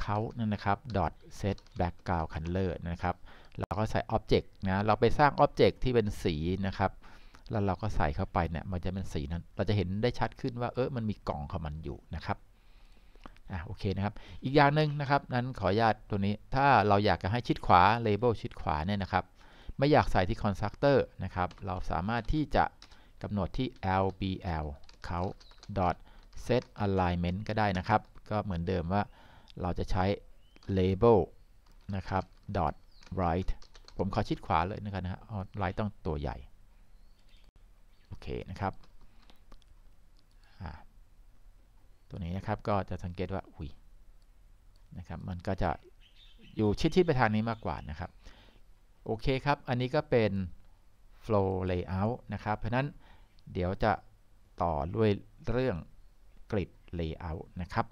เขานั่นนะครับ dot set background color นะครับเราก็ใส่ object นะเราไปสร้าง object ที่เป็นสีนะครับ แล้วเราก็ใส่เข้าไปเนี่ย มันจะเป็นสีนั้นเราจะเห็นได้ชัดขึ้นว่าเออมันมีกล่องของมันอยู่นะครับอ่ะโอเคนะครับ อีกอย่างหนึ่งนะครับ นั้นขออนุญาตตัวนี้ถ้าเราอยากจะให้ชิดขวา label ชิดขวาเนี่ยนะครับไม่อยากใส่ที่ constructor นะครับ เราสามารถที่จะกำหนดที่ lbl เขา set alignment ก็ได้นะครับ ก็เหมือนเดิมว่าเราจะใช้ label นะครับ dot right ผมขอชิดขวาเลยนะครับนะฮะ right ต้องตัวใหญ่ โอเค นะครับ ตัวนี้นะครับก็จะสังเกตว่า อุ้ย นะครับ มันก็จะอยู่ชิดท่ไปทางนี้มากกว่านะครับโอเคครับ อันนี้ก็เป็น flow layout นะครับ เพราะนั้นเดี๋ยวจะต่อด้วยเรื่องกริด layout นะครับ